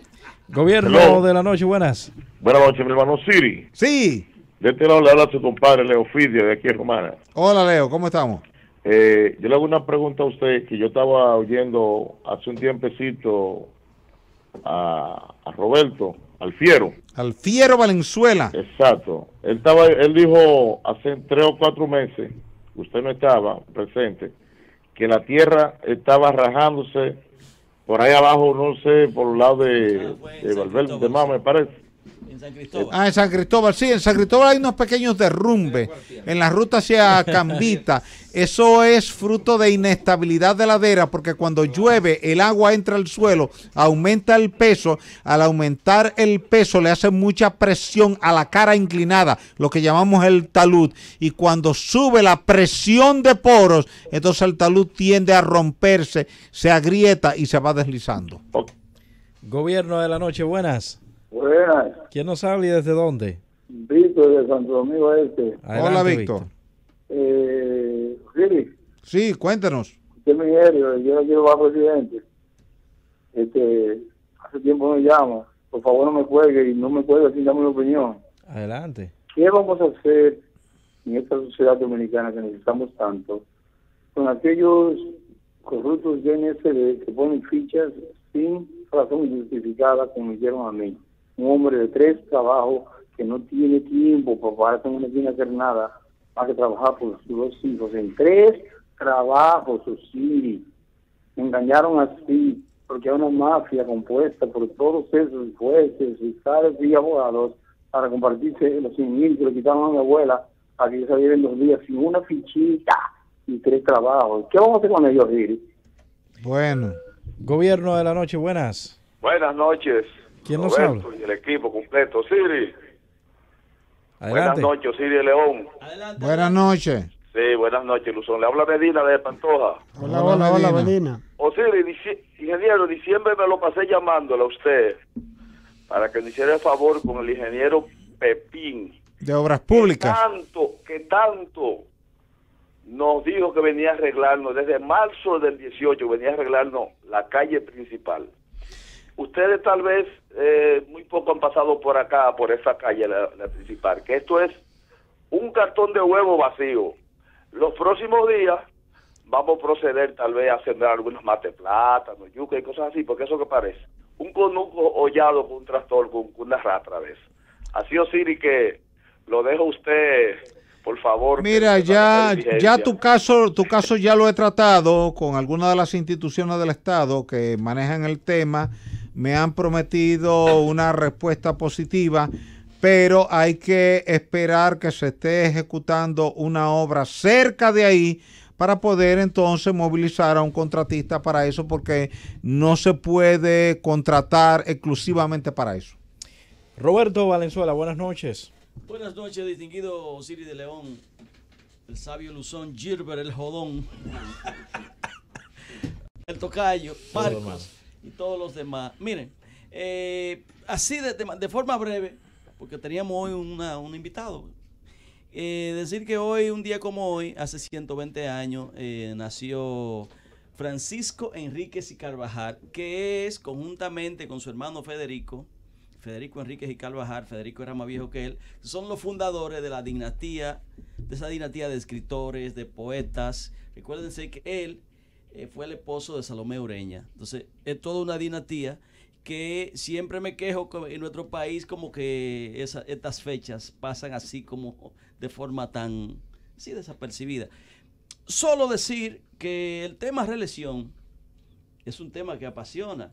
Gobierno de la noche, buenas. Buenas noches, mi hermano Siri. Sí. De este lado le habla a su compadre Leo de aquí en Romana. Hola Leo, ¿cómo estamos? Eh, yo le hago una pregunta a usted que yo estaba oyendo hace un tiempecito a, Roberto, al Fiero. Al Fiero Valenzuela. Exacto. Él, estaba, él dijo hace tres o cuatro meses, usted no estaba presente, que la tierra estaba rajándose por ahí abajo, no sé, por el lado de, ah, Valverde, de Más, me parece en San eh, Cristóbal. Ah, en San Cristóbal, sí, en San Cristóbal hay unos pequeños derrumbes en la ruta hacia Cambita. Eso es fruto de inestabilidad de ladera, porque cuando llueve el agua entra al suelo, aumenta el peso. Al aumentar el peso le hace mucha presión a la cara inclinada, lo que llamamos el talud. Y cuando sube la presión de poros, entonces el talud tiende a romperse, se agrieta y se va deslizando. Gobierno de la noche, buenas. Buenas. ¿Quién nos habla y desde dónde? Víctor de Santo Domingo Este. Hola, Víctor. Eh, sí, cuéntanos. Usted me yo la quiero presidente. Este, hace tiempo no llama. Por favor, no me juegue y no me cuelgue sin darme una opinión. Adelante. ¿Qué vamos a hacer en esta sociedad dominicana que necesitamos tanto con aquellos corruptos de que ponen fichas sin razón justificada como hicieron a mí? un hombre de tres trabajos que no tiene tiempo, papá no tiene que hacer nada más que trabajar por sus dos hijos. En tres trabajos, sí, me engañaron así, porque hay una mafia compuesta por todos esos jueces, fiscales y abogados para compartirse los 100 mil que le quitaron a mi abuela para que yo saliera en dos días sin una fichita y tres trabajos. ¿Qué vamos a hacer con ellos, Osiris? Bueno, gobierno de la noche, buenas. Buenas noches. ¿Quién nos sabe el equipo completo. Siri. Buenas noches, Siri León. Buenas noches. Sí, buenas noches, Luzón. Le habla Medina de Pantoja. Hola, hola, hola, Medina. O oh, ingeniero, diciembre me lo pasé llamándole a usted para que me hiciera favor con el ingeniero Pepín. De Obras Públicas. Que tanto, que tanto nos dijo que venía a arreglarnos, desde marzo del 18 venía a arreglarnos la calle principal ustedes tal vez eh, muy poco han pasado por acá, por esa calle, la, principal, que esto es un cartón de huevo vacío. Los próximos días vamos a proceder tal vez a hacer algunos mate plátanos, yuca y cosas así, porque eso que parece. Un conuco hollado con un trastorno, con, una rata a través, Así o Siri que lo dejo usted por favor. Mira, ya, ya tu caso, tu caso ya lo he tratado con algunas de las instituciones del Estado que manejan el tema me han prometido una respuesta positiva, pero hay que esperar que se esté ejecutando una obra cerca de ahí para poder entonces movilizar a un contratista para eso, porque no se puede contratar exclusivamente para eso. Roberto Valenzuela, buenas noches. Buenas noches, distinguido Siri de León, el sabio Luzón, Gilbert, el Jodón, el Tocayo, Marcos y todos los demás. Miren, eh, así de, de, forma breve, porque teníamos hoy un invitado. Eh, decir que hoy, un día como hoy, hace 120 años, eh, nació Francisco Enríquez y Carvajal, que es conjuntamente con su hermano Federico, Federico Enríquez y Carvajal, Federico era más viejo que él, son los fundadores de la dinastía, de esa dinastía de escritores, de poetas. Recuérdense que él eh, fue el esposo de Salomé Ureña. Entonces, es toda una dinastía que siempre me quejo en nuestro país como que estas fechas pasan así como de forma tan desapercibida. Solo decir que el tema religión es un tema que apasiona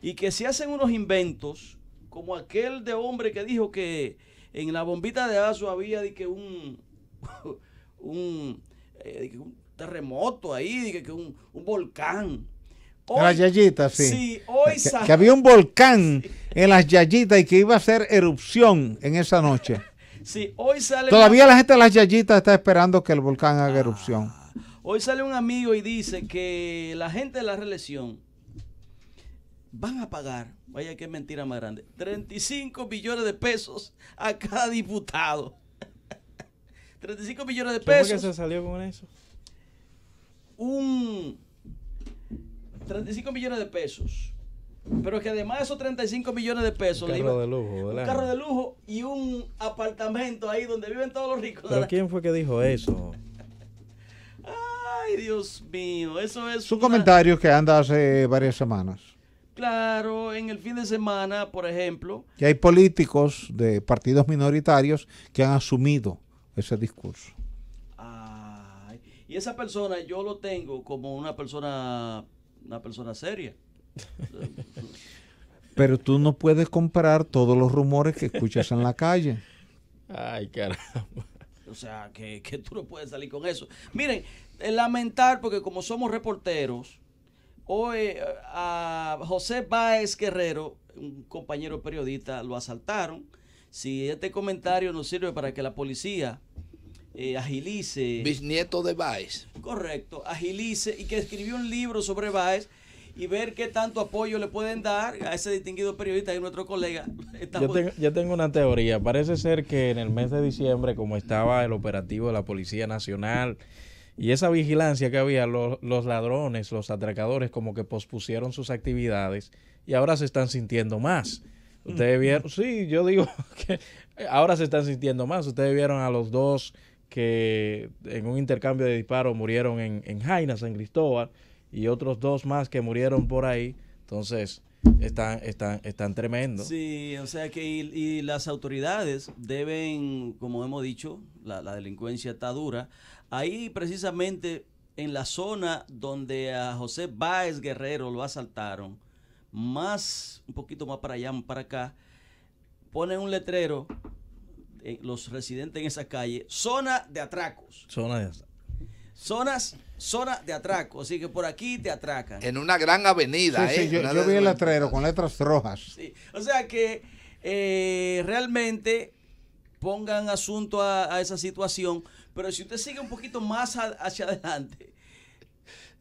y que se hacen unos inventos como aquel de hombre que dijo que en la bombita de aso había de que un, un eh, terremoto ahí, que, que un, volcán. Hoy, las sí. hoy que, que, había un volcán en las yayitas y que iba a hacer erupción en esa noche. Sí, hoy sale. Todavía la, gente de las yayitas está esperando que el volcán haga ah, erupción. Hoy sale un amigo y dice que la gente de la reelección van a pagar, vaya que mentira más grande, 35 billones de pesos a cada diputado. 35 millones de pesos. ¿Cómo que se salió con eso? un 35 millones de pesos. Pero que además de esos 35 millones de pesos, un carro, de, lujo, un de lujo y un apartamento ahí donde viven todos los ricos. ¿Pero quién fue que dijo eso? Ay, Dios mío, eso es. Son comentario comentarios que anda hace varias semanas. Claro, en el fin de semana, por ejemplo. Que hay políticos de partidos minoritarios que han asumido ese discurso. Y esa persona yo lo tengo como una persona, una persona seria. Pero tú no puedes comprar todos los rumores que escuchas en la calle. Ay, caramba. O sea, que, tú no puedes salir con eso. Miren, lamentar, porque como somos reporteros, hoy eh, a José Báez Guerrero, un compañero periodista, lo asaltaron. Si este comentario nos sirve para que la policía eh, agilice. Bisnieto de Baez Correcto, agilice y que escribió un libro sobre Baez y ver qué tanto apoyo le pueden dar a ese distinguido periodista y nuestro colega. Yo tengo, tengo, una teoría. Parece ser que en el mes de diciembre, como estaba el operativo de la Policía Nacional y esa vigilancia que había, los ladrones, los atracadores, como que pospusieron sus actividades y ahora se están sintiendo más. Ustedes vieron, sí, yo digo que ahora se están sintiendo más. Ustedes vieron a los dos que en un intercambio de disparos murieron en, en Jaina, San Cristóbal, y otros dos más que murieron por ahí. Entonces, están, están, están tremendos. Sí, o sea que y, las autoridades deben, como hemos dicho, la, la, delincuencia está dura. Ahí precisamente en la zona donde a José Báez Guerrero lo asaltaron, más, un poquito más para allá, para acá, ponen un letrero los residentes en esa calle, zona de atracos. Zona de atracos. Zonas, zona de atracos así que por aquí te atracan. En una gran avenida, sí, Sí, ¿eh? yo, vi el letrero con letras rojas. O sea que eh, realmente pongan asunto a, esa situación, pero si usted sigue un poquito más hacia adelante.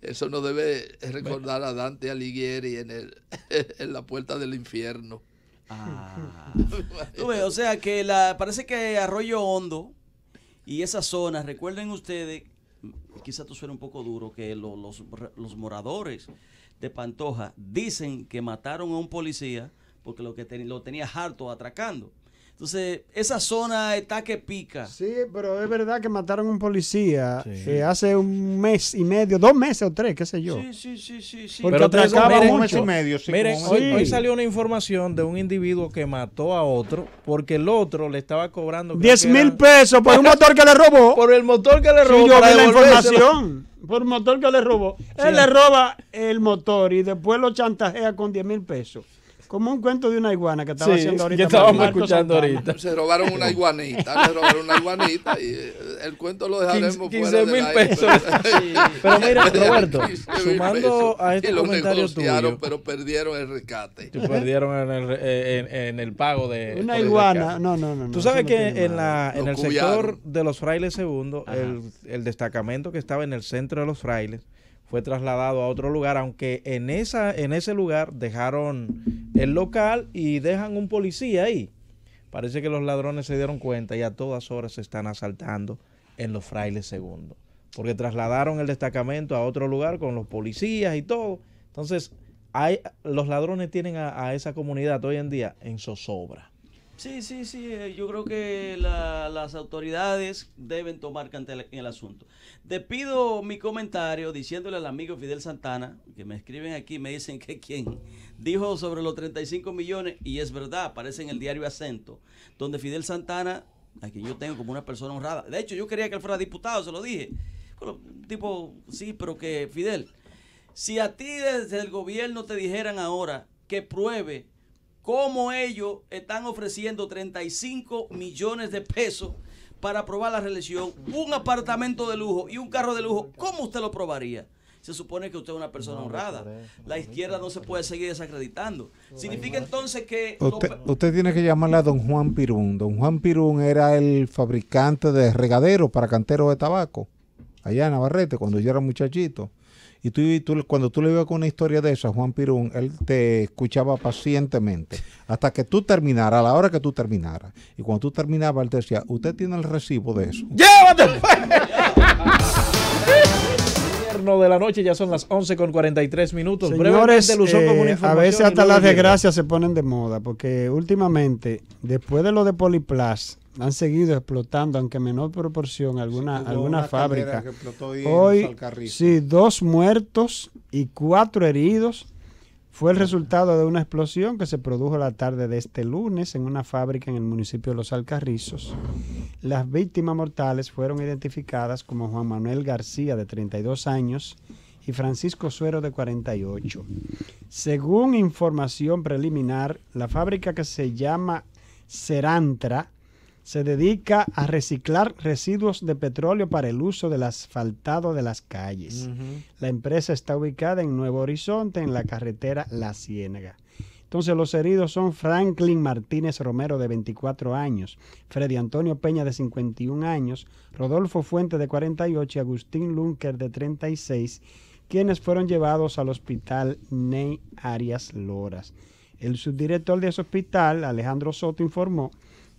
Eso no debe recordar a Dante Alighieri en, en la puerta del infierno. Ah. O sea que la, parece que Arroyo Hondo y esa zonas, recuerden ustedes, quizá tú suena un poco duro, que los, los moradores de Pantoja dicen que mataron a un policía porque lo, que lo tenía harto atracando. Entonces, esa zona está que pica. Sí, pero es verdad que mataron a un policía eh, hace un mes y medio, dos meses o tres, qué sé yo. Sí, sí, sí, sí. pero atracaba un y medio. miren, hoy, salió una información de un individuo que mató a otro porque el otro le estaba cobrando... 10 mil pesos por un motor que le robó. por el motor que le robó. yo vi la información. Por un motor que le robó. Él le roba el motor y después lo chantajea con 10 mil pesos. Como un cuento de una iguana que estaba haciendo ahorita. Que estábamos escuchando ahorita. Se robaron una iguanita, se robaron una iguanita y eh, el cuento lo dejaremos 15, fuera mil pesos. Pero, mira, Roberto, sumando a este y comentario tuyo. pero perdieron el rescate. Tú perdieron eh, en el, pago de... Una iguana, no, no, no. Tú sabes que en, la, en el sector de los frailes segundos, el, el destacamento que estaba en el centro de los frailes, fue trasladado a otro lugar, aunque en, esa, en ese lugar dejaron el local y dejan un policía ahí. Parece que los ladrones se dieron cuenta y a todas horas se están asaltando en los frailes segundos, porque trasladaron el destacamento a otro lugar con los policías y todo. Entonces, hay, los ladrones tienen a, a esa comunidad hoy en día en zozobra. Sí, sí, sí. Eh, yo creo que las autoridades deben tomar ante en el, asunto. Te pido mi comentario diciéndole al amigo Fidel Santana, que me escriben aquí, me dicen que quien dijo sobre los 35 millones, y es verdad, aparece en el diario Acento, donde Fidel Santana, a quien yo tengo como una persona honrada. De hecho, yo quería que él fuera diputado, se lo dije. tipo, sí, pero que Fidel, si a ti desde el gobierno te dijeran ahora que pruebe cómo ellos están ofreciendo 35 millones de pesos para aprobar la reelección, un apartamento de lujo y un carro de lujo, ¿cómo usted lo probaría? Se supone que usted es una persona honrada. La izquierda no se puede seguir desacreditando. Significa entonces que... Usted, tiene que llamarle a don Juan Pirún. Don Juan Pirún era el fabricante de regaderos para canteros de tabaco, allá en Navarrete, cuando yo era muchachito. Y tú, tú, cuando tú le ibas con una historia de esa, Juan Pirún, él te escuchaba pacientemente hasta que tú terminaras, a la hora que tú terminara. Y cuando tú terminabas, él te decía, usted tiene el recibo de eso. ¡Llévate! de la noche, ya son las 11 con 43 minutos. Señores, eh, a veces hasta las desgracias se ponen de moda, porque últimamente, después de lo de Poliplas, han seguido explotando, aunque en menor proporción, alguna, alguna fábrica. Hoy, sí, dos muertos y cuatro heridos fue el resultado de una explosión que se produjo la tarde de este lunes en una fábrica en el municipio de Los Alcarrizos. Las víctimas mortales fueron identificadas como Juan Manuel García, de 32 años, y Francisco Suero, de 48. Según información preliminar, la fábrica que se llama Cerantra se dedica a reciclar residuos de petróleo para el uso del asfaltado de las calles. La empresa está ubicada en Nuevo Horizonte, en la carretera La Ciénaga. Entonces los heridos son Franklin Martínez Romero de 24 años, Freddy Antonio Peña de 51 años, Rodolfo Fuente de 48 y Agustín Lunker de 36, quienes fueron llevados al hospital Ney Arias Loras. El subdirector de ese hospital, Alejandro Soto, informó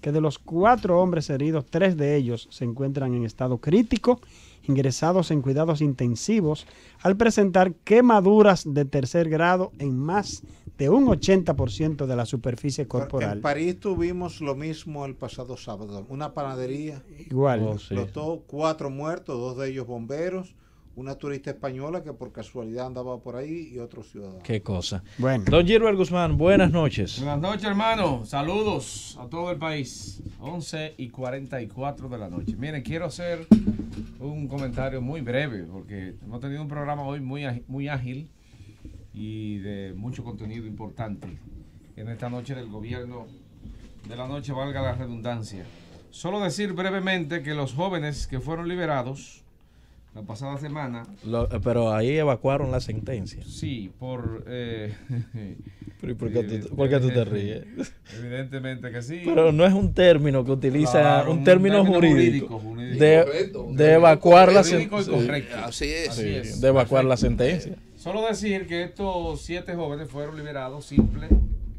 que de los cuatro hombres heridos, tres de ellos se encuentran en estado crítico, ingresados en cuidados intensivos, al presentar quemaduras de tercer grado en más de un 80% de la superficie corporal. En París tuvimos lo mismo el pasado sábado, una panadería. Igual. Oh, Explotó cuatro muertos, dos de ellos bomberos una turista española que por casualidad andaba por ahí y otro ciudadano. Qué cosa. Bueno. Don Gilbert Guzmán, buenas noches. Buenas noches, hermano. Saludos a todo el país. 11 y 44 de la noche. Miren, quiero hacer un comentario muy breve porque hemos tenido un programa hoy muy, muy ágil y de mucho contenido importante en esta noche del gobierno de la noche, valga la redundancia. Solo decir brevemente que los jóvenes que fueron liberados la pasada semana. Eh, pero ahí evacuaron la sentencia. Sí, por... Eh, eh por, qué tú, te ríes? Evidentemente que sí. Pero no es un término que utiliza, un, término, jurídico, de, evacuar la sentencia. Así es. Así es. De evacuar la sentencia. Eh, Solo decir que estos siete jóvenes fueron liberados simple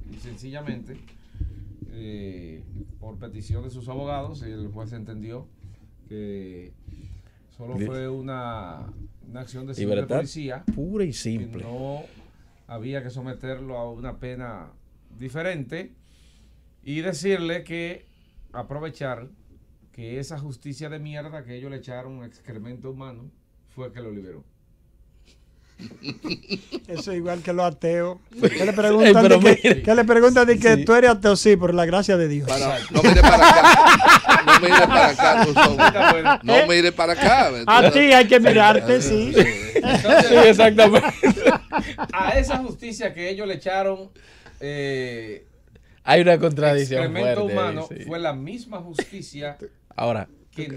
y sencillamente por petición de sus abogados y el juez entendió que Solo fue una, acción de civil policía. Pura y simple. No había que someterlo a una pena diferente y decirle que aprovechar que esa justicia de mierda que ellos le echaron un excremento humano fue que lo liberó. Eso es igual que los ateos. ¿Qué le preguntan? que, ¿qué le preguntan de que tú eres ateo? Sí, por la gracia de Dios. no mire para acá. No mire para acá, No mire para acá. A ti hay que mirarte, sí. sí. exactamente. A esa justicia que ellos le echaron. Eh, hay una contradicción. El experimento humano fue la misma justicia. Ahora, que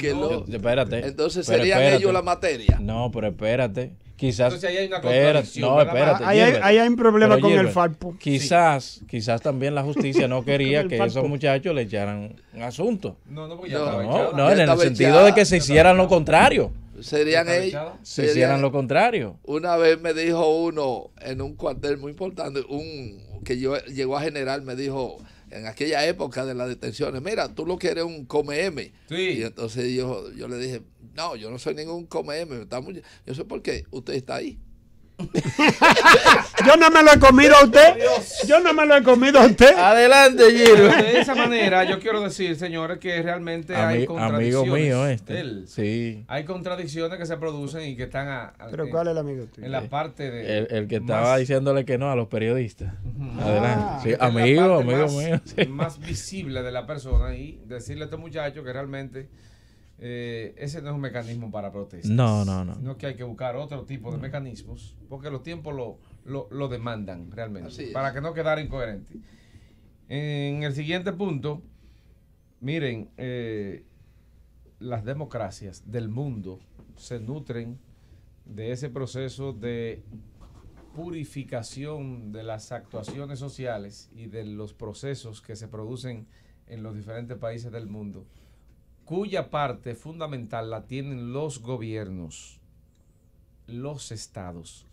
espérate. Entonces, ¿serían ellos la materia? No, pero espérate Quizás. no, espérate. hay, un problema con el Falpo. Quizás, quizás también la justicia no quería que esos muchachos le echaran un asunto. No, no, porque No, no, no en el sentido de que se hicieran lo contrario. Serían ellos. Se hicieran lo contrario. Una vez me dijo uno en un cuartel muy importante, un que yo llegó a general, me dijo en aquella época de las detenciones, mira, tú lo que eres un come M. Y entonces yo, yo le dije, no, yo no soy ningún come M, está muy... yo sé por qué usted está ahí. Yo no me lo he comido a usted. Yo no me lo he comido a usted. Adelante, Gil. De esa manera, yo quiero decir, señores, que realmente hay contradicciones. Amigo mío, este. Sí. Hay contradicciones que se producen y que están. ¿Pero cuál es el amigo tuyo? En la parte de. El, que estaba diciéndole que no a los periodistas. Adelante. Ah. sí, amigo, amigo mío. Es Más visible de la persona y decirle a este muchacho que realmente eh, ese no es un mecanismo para protestas. No, no, no. Sino que hay que buscar otro tipo de mecanismos, porque los tiempos lo, demandan realmente, para que no quedara incoherente. En el siguiente punto, miren, eh, las democracias del mundo se nutren de ese proceso de purificación de las actuaciones sociales y de los procesos que se producen en los diferentes países del mundo cuya parte fundamental la tienen los gobiernos, los estados,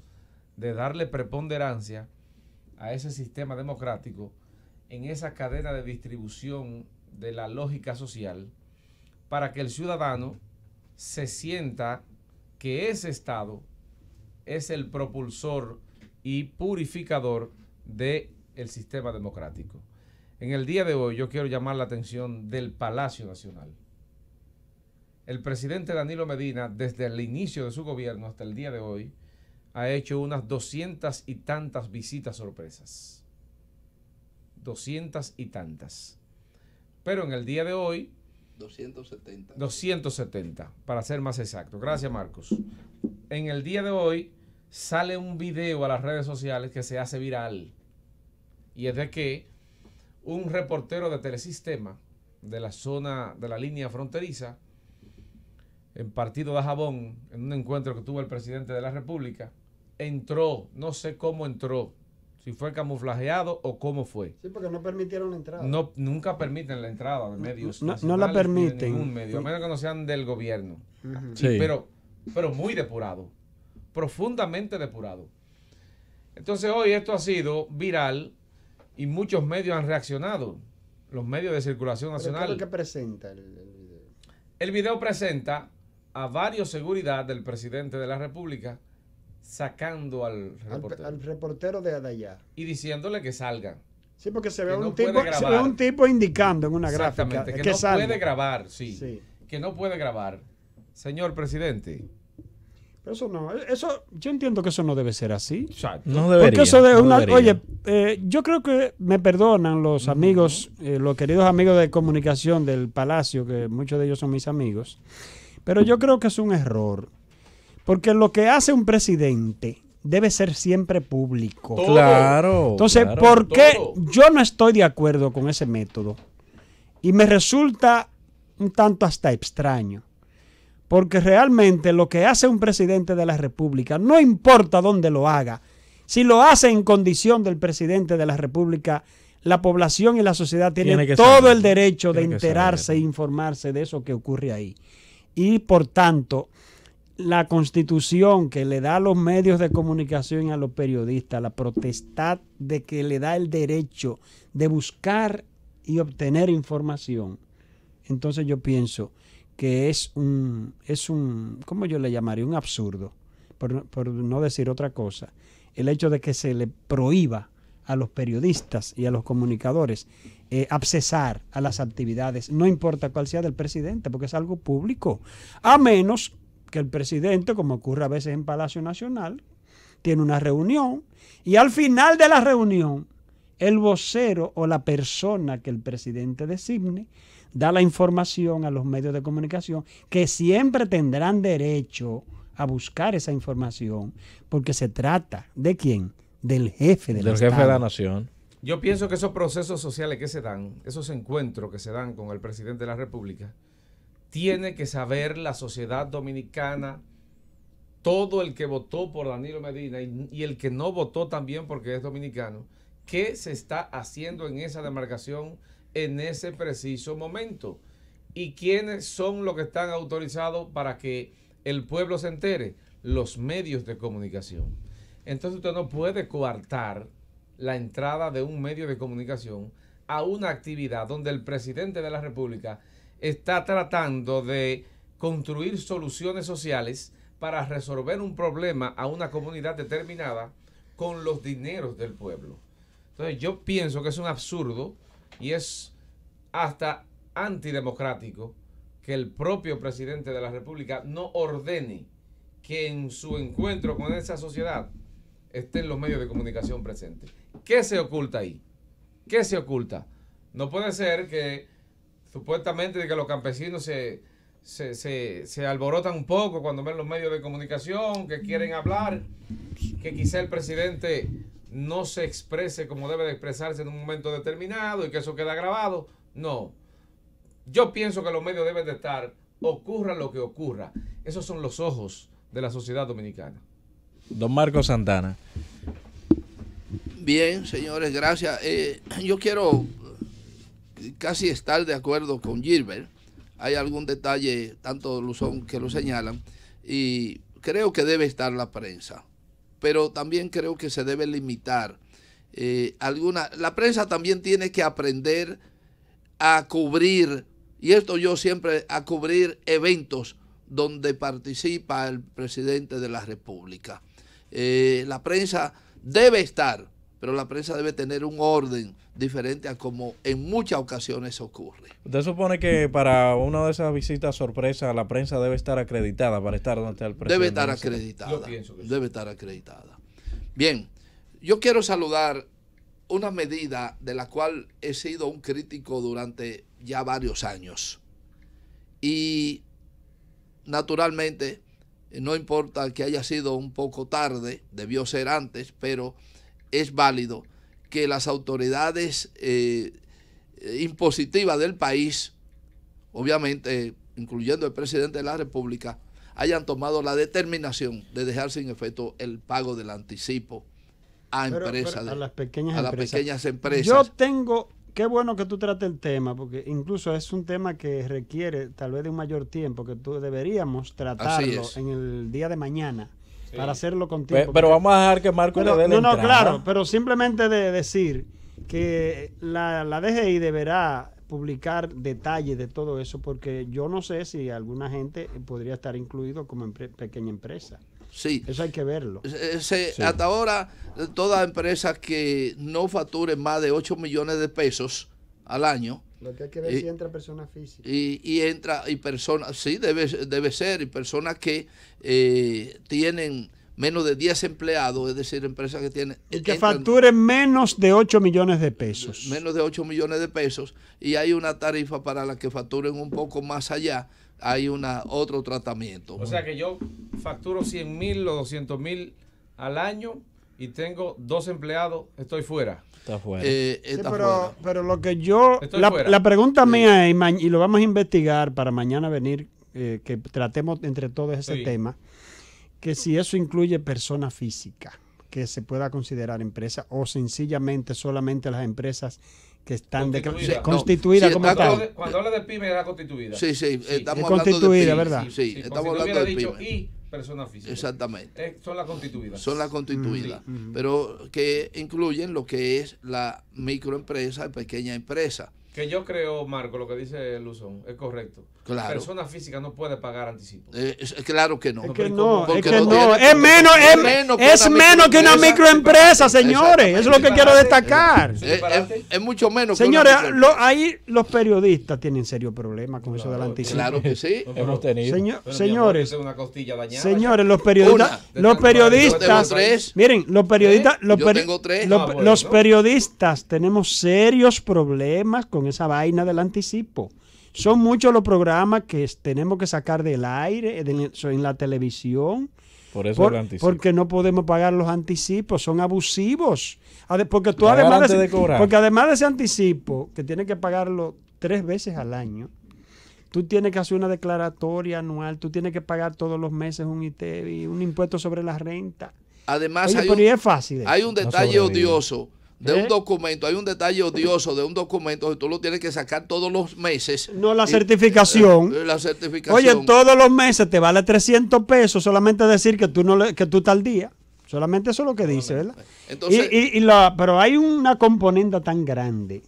de darle preponderancia a ese sistema democrático en esa cadena de distribución de la lógica social para que el ciudadano se sienta que ese Estado es el propulsor y purificador del el sistema democrático. En el día de hoy yo quiero llamar la atención del Palacio Nacional el presidente Danilo Medina, desde el inicio de su gobierno hasta el día de hoy, ha hecho unas doscientas y tantas visitas sorpresas. Doscientas y tantas. Pero en el día de hoy... 270. 270, para ser más exacto. Gracias, Marcos. En el día de hoy sale un video a las redes sociales que se hace viral. Y es de que un reportero de Telesistema, de la zona, de la línea fronteriza, en partido de Jabón, en un encuentro que tuvo el presidente de la República, entró, no sé cómo entró, si fue camuflajeado o cómo fue. Sí, porque no permitieron la entrada. No, nunca permiten la entrada de medios. No, no la permiten. medio, a menos que no sean del gobierno. sí. pero, pero muy depurado, profundamente depurado. Entonces hoy esto ha sido viral y muchos medios han reaccionado. Los medios de circulación nacional. ¿Qué es lo que presenta el video? El video presenta a varios seguridad del presidente de la República sacando al reportero. Al, reportero de allá. Y diciéndole que salga Sí, porque se ve, un, tipo, indicando en una gráfica. que, no puede grabar, sí, Que no puede grabar. Señor presidente. eso no, eso, yo entiendo que eso no debe ser así. No debería. oye, eh, yo creo que me perdonan los amigos, eh, los queridos amigos de comunicación del Palacio, que muchos de ellos son mis amigos pero yo creo que es un error. Porque lo que hace un presidente debe ser siempre público. claro. Entonces, ¿por qué yo no estoy de acuerdo con ese método? Y me resulta un tanto hasta extraño. Porque realmente lo que hace un presidente de la República, no importa dónde lo haga, si lo hace en condición del presidente de la República, la población y la sociedad tienen todo el derecho de enterarse e informarse de eso que ocurre ahí y por tanto la constitución que le da a los medios de comunicación y a los periodistas la protestad de que le da el derecho de buscar y obtener información, entonces yo pienso que es un, es un ¿cómo yo le llamaría? Un absurdo, por no decir otra cosa, el hecho de que se le prohíba a los periodistas y a los comunicadores eh, a las actividades, no importa cuál sea del presidente, porque es algo público, a menos que el presidente, como ocurre a veces en Palacio Nacional, tiene una reunión y al final de la reunión el vocero o la persona que el presidente designe da la información a los medios de comunicación que siempre tendrán derecho a buscar esa información porque se trata de quién? del jefe jefe de la nación. Yo pienso que esos procesos sociales que se dan, esos encuentros que se dan con el presidente de la República, tiene que saber la sociedad dominicana, todo el que votó por Danilo Medina y el que no votó también porque es dominicano, qué se está haciendo en esa demarcación en ese preciso momento y quiénes son los que están autorizados para que el pueblo se entere, los medios de comunicación entonces usted no puede coartar la entrada de un medio de comunicación a una actividad donde el presidente de la República está tratando de construir soluciones sociales para resolver un problema a una comunidad determinada con los dineros del pueblo. Entonces yo pienso que es un absurdo y es hasta antidemocrático que el propio presidente de la República no ordene que en su encuentro con esa sociedad estén los medios de comunicación presentes. ¿Qué se oculta ahí? ¿Qué se oculta? No puede ser que supuestamente que los campesinos se, se, alborotan un poco cuando ven los medios de comunicación, que quieren hablar, que quizá el presidente no se exprese como debe de expresarse en un momento determinado y que eso queda grabado. No, yo pienso que los medios deben de estar, ocurra lo que ocurra. Esos son los ojos de la sociedad dominicana. Don Marco Santana. Bien, señores, gracias. Eh, yo quiero casi estar de acuerdo con Gilbert. Hay algún detalle, tanto Luzón, que lo señalan. Y creo que debe estar la prensa. Pero también creo que se debe limitar eh, alguna... La prensa también tiene que aprender a cubrir, y esto yo siempre, a cubrir eventos donde participa el presidente de la República. Eh, la prensa debe estar, pero la prensa debe tener un orden diferente a como en muchas ocasiones ocurre. ¿Usted supone que para una de esas visitas sorpresa la prensa debe estar acreditada para estar ante el presidente? Debe estar acreditada. Debe estar acreditada. Bien, yo quiero saludar una medida de la cual he sido un crítico durante ya varios años. Y naturalmente no importa que haya sido un poco tarde, debió ser antes, pero es válido que las autoridades eh, impositivas del país, obviamente incluyendo el presidente de la República, hayan tomado la determinación de dejar sin efecto el pago del anticipo a empresas. a las pequeñas Las pequeñas empresas. Yo tengo Qué bueno que tú trates el tema, porque incluso es un tema que requiere tal vez de un mayor tiempo, que tú deberíamos tratarlo en el día de mañana para hacerlo contigo. Pues, pero, vamos a dejar que Marco le No, no, claro, pero simplemente de decir que la, la DGI deberá publicar detalles de todo eso, porque yo no sé si alguna gente podría estar incluido como pequeña empresa. Eso hay que verlo. Eh, eh, hasta ahora, eh, todas empresas que no facturen más de 8 millones de pesos al año. Lo que hay que ver si entra personas físicas. Y, y, entra, y personas, sí, debe, ser, y personas que tienen menos de 10 empleados, es decir, empresas que tienen... Y que facturen menos de 8 millones de pesos. Menos de 8 millones de pesos, y hay una tarifa para las que facturen un poco más allá hay una, otro tratamiento. O sea que yo facturo 100 mil o 200 mil al año y tengo dos empleados, estoy fuera. Está fuera. Eh, pero, lo que yo... La, pregunta mía, y, y, lo vamos a investigar para mañana venir, eh, que tratemos entre todos ese tema, que si eso incluye persona física, que se pueda considerar empresa, o sencillamente solamente las empresas que están constituida. De, constituida como tal. Cuando, habla de pyme era constituida. Sí, sí, estamos es hablando de pyme, ¿verdad? Sí, estamos hablando de pyme. Y persona física. Exactamente. Eh, son las constituidas. Son las constituidas, pero que incluyen lo que es la microempresa y pequeña empresa. Que yo creo, Marco, lo que dice Luzón es correcto. La persona física no puede pagar anticipo. Eh, eh, claro que no. Es menos, menos, que es una microempresa, señores. Eso es lo que quiero eh, destacar. Es, mucho menos. Señores, que ahí los periodistas tienen serios problemas con eso del anticipo. Claro que sí. señores, señores, los periodistas, los periodistas, miren, los periodistas, los, ah, los, periodistas tenemos serios problemas con esa vaina del anticipo. Son muchos los programas que tenemos que sacar del aire, eh, en la televisión. Por eso Porque no podemos pagar los anticipos, son abusivos. Porque tú además de, porque además de ese anticipo, que tienes que pagarlo tres veces al año, tú tienes que hacer una declaratoria anual, tú tienes que pagar todos los meses un ITV un impuesto sobre la renta. Además, hay, un, detalle odioso de un ¿Eh? documento, hay un detalle odioso de un documento que tú lo tienes que sacar todos los meses. No, la certificación. Eh, la certificación. Oye, todos los meses te vale 300 pesos solamente decir que tú, no que tú estás día. Solamente eso es lo que dice, ¿verdad? y, la, pero hay una componente tan grande,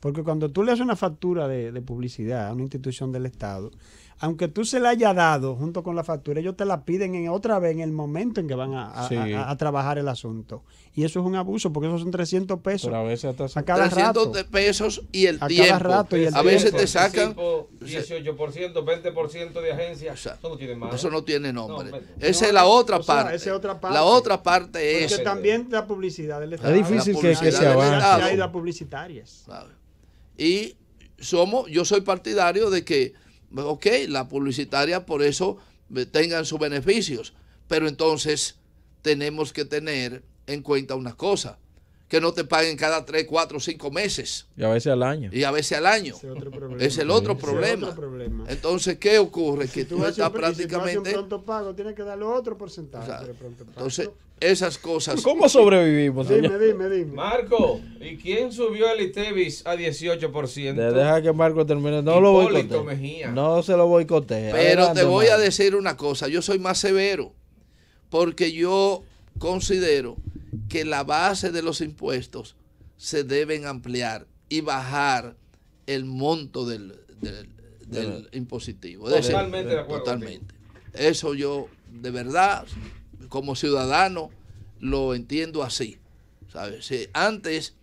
porque cuando tú le haces una factura de, de publicidad a una institución del Estado, aunque tú se la haya dado junto con la factura, ellos te la piden en otra vez en el momento en que van a, trabajar el asunto. Y eso es un abuso, porque esos son 300 pesos. a veces 300 pesos y el tiempo. A veces te sacan 18%, 20% de agencias eso no tiene Eso no tiene nombre. esa es la otra, parte. Esa otra parte. La otra parte es. Porque también la publicidad Estado. Es difícil que, se publicitarias. Y somos, yo soy partidario de que ok, la publicitaria por eso eh, tengan sus beneficios, pero entonces tenemos que tener en cuenta una cosa, que no te paguen cada 3, 4, 5 meses. Y a veces al año. Y a veces al año. es el otro, problema. problema. Entonces, ¿qué ocurre? que tú, estás prácticamente... pronto pago, tienes que darle otro porcentaje. Entonces, esas cosas... ¿Cómo sobrevivimos? Dime, dime, dime. Marco, ¿y quién subió el ITEVIS a 18%? ciento deja que Marco termine. No lo voy No se lo boicoté Pero te voy a decir una cosa. Yo soy más severo porque yo considero que la base de los impuestos se deben ampliar y bajar el monto del, impositivo. totalmente de acuerdo. Totalmente. Eso yo, de verdad, como ciudadano, lo entiendo así. ¿sabes? antes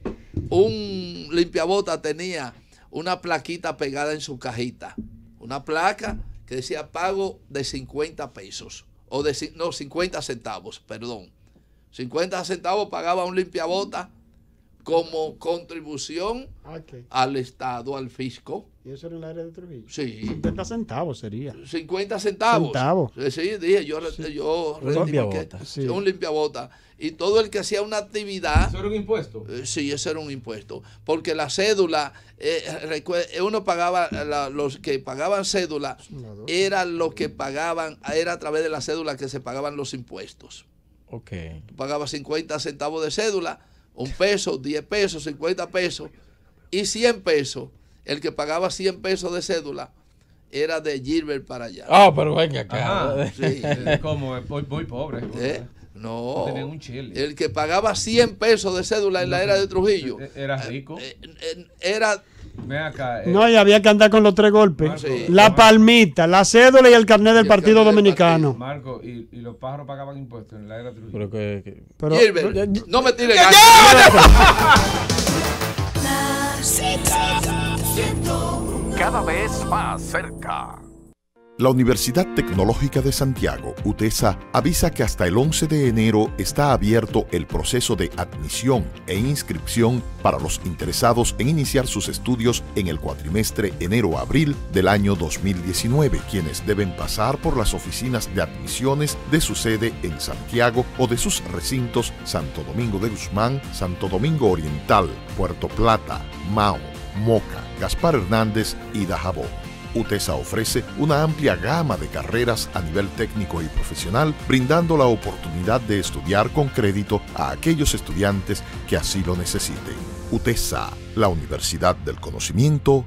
un limpiabota tenía una plaquita pegada en su cajita, una placa que decía pago de 50 pesos, o de no, 50 centavos, perdón. 50 centavos pagaba un limpiabota como contribución ah, al Estado, al fisco. ¿Y eso era el área de Trujillo? Sí. 50 centavos sería. 50 centavos. Sí, dije, yo, yo un limpiabota. un Y todo el que hacía una actividad... ¿Eso era un impuesto? Eh, sí, eso era un impuesto. Porque la cédula, eh, eh, uno pagaba, los que pagaban cédula, eran los que pagaban, era a través de la cédula que se pagaban los impuestos pagaba 50 centavos de cédula, un peso, 10 pesos, 50 pesos y 100 pesos. El que pagaba 100 pesos de cédula era de Gilbert para allá. Ah, pero venga acá. Sí. Como muy, pobre. ¿Eh? No. un chile. El que pagaba 100 pesos de cédula en la era de Trujillo. E, era eh, rico. Eh, era eh. No, y había que andar con los tres golpes. La palmita, la cédula y el carnet del Partido Dominicano. Marco, y, los pájaros pagaban impuestos en la era tributaria. Pero que... Gilbert, no, no me tires Cada vez más cerca. La Universidad Tecnológica de Santiago, UTESA, avisa que hasta el 11 de enero está abierto el proceso de admisión e inscripción para los interesados en iniciar sus estudios en el cuatrimestre enero-abril del año 2019, quienes deben pasar por las oficinas de admisiones de su sede en Santiago o de sus recintos Santo Domingo de Guzmán, Santo Domingo Oriental, Puerto Plata, Mao, Moca, Gaspar Hernández y Dajabón. UTESA ofrece una amplia gama de carreras a nivel técnico y profesional, brindando la oportunidad de estudiar con crédito a aquellos estudiantes que así lo necesiten. UTESA, la Universidad del Conocimiento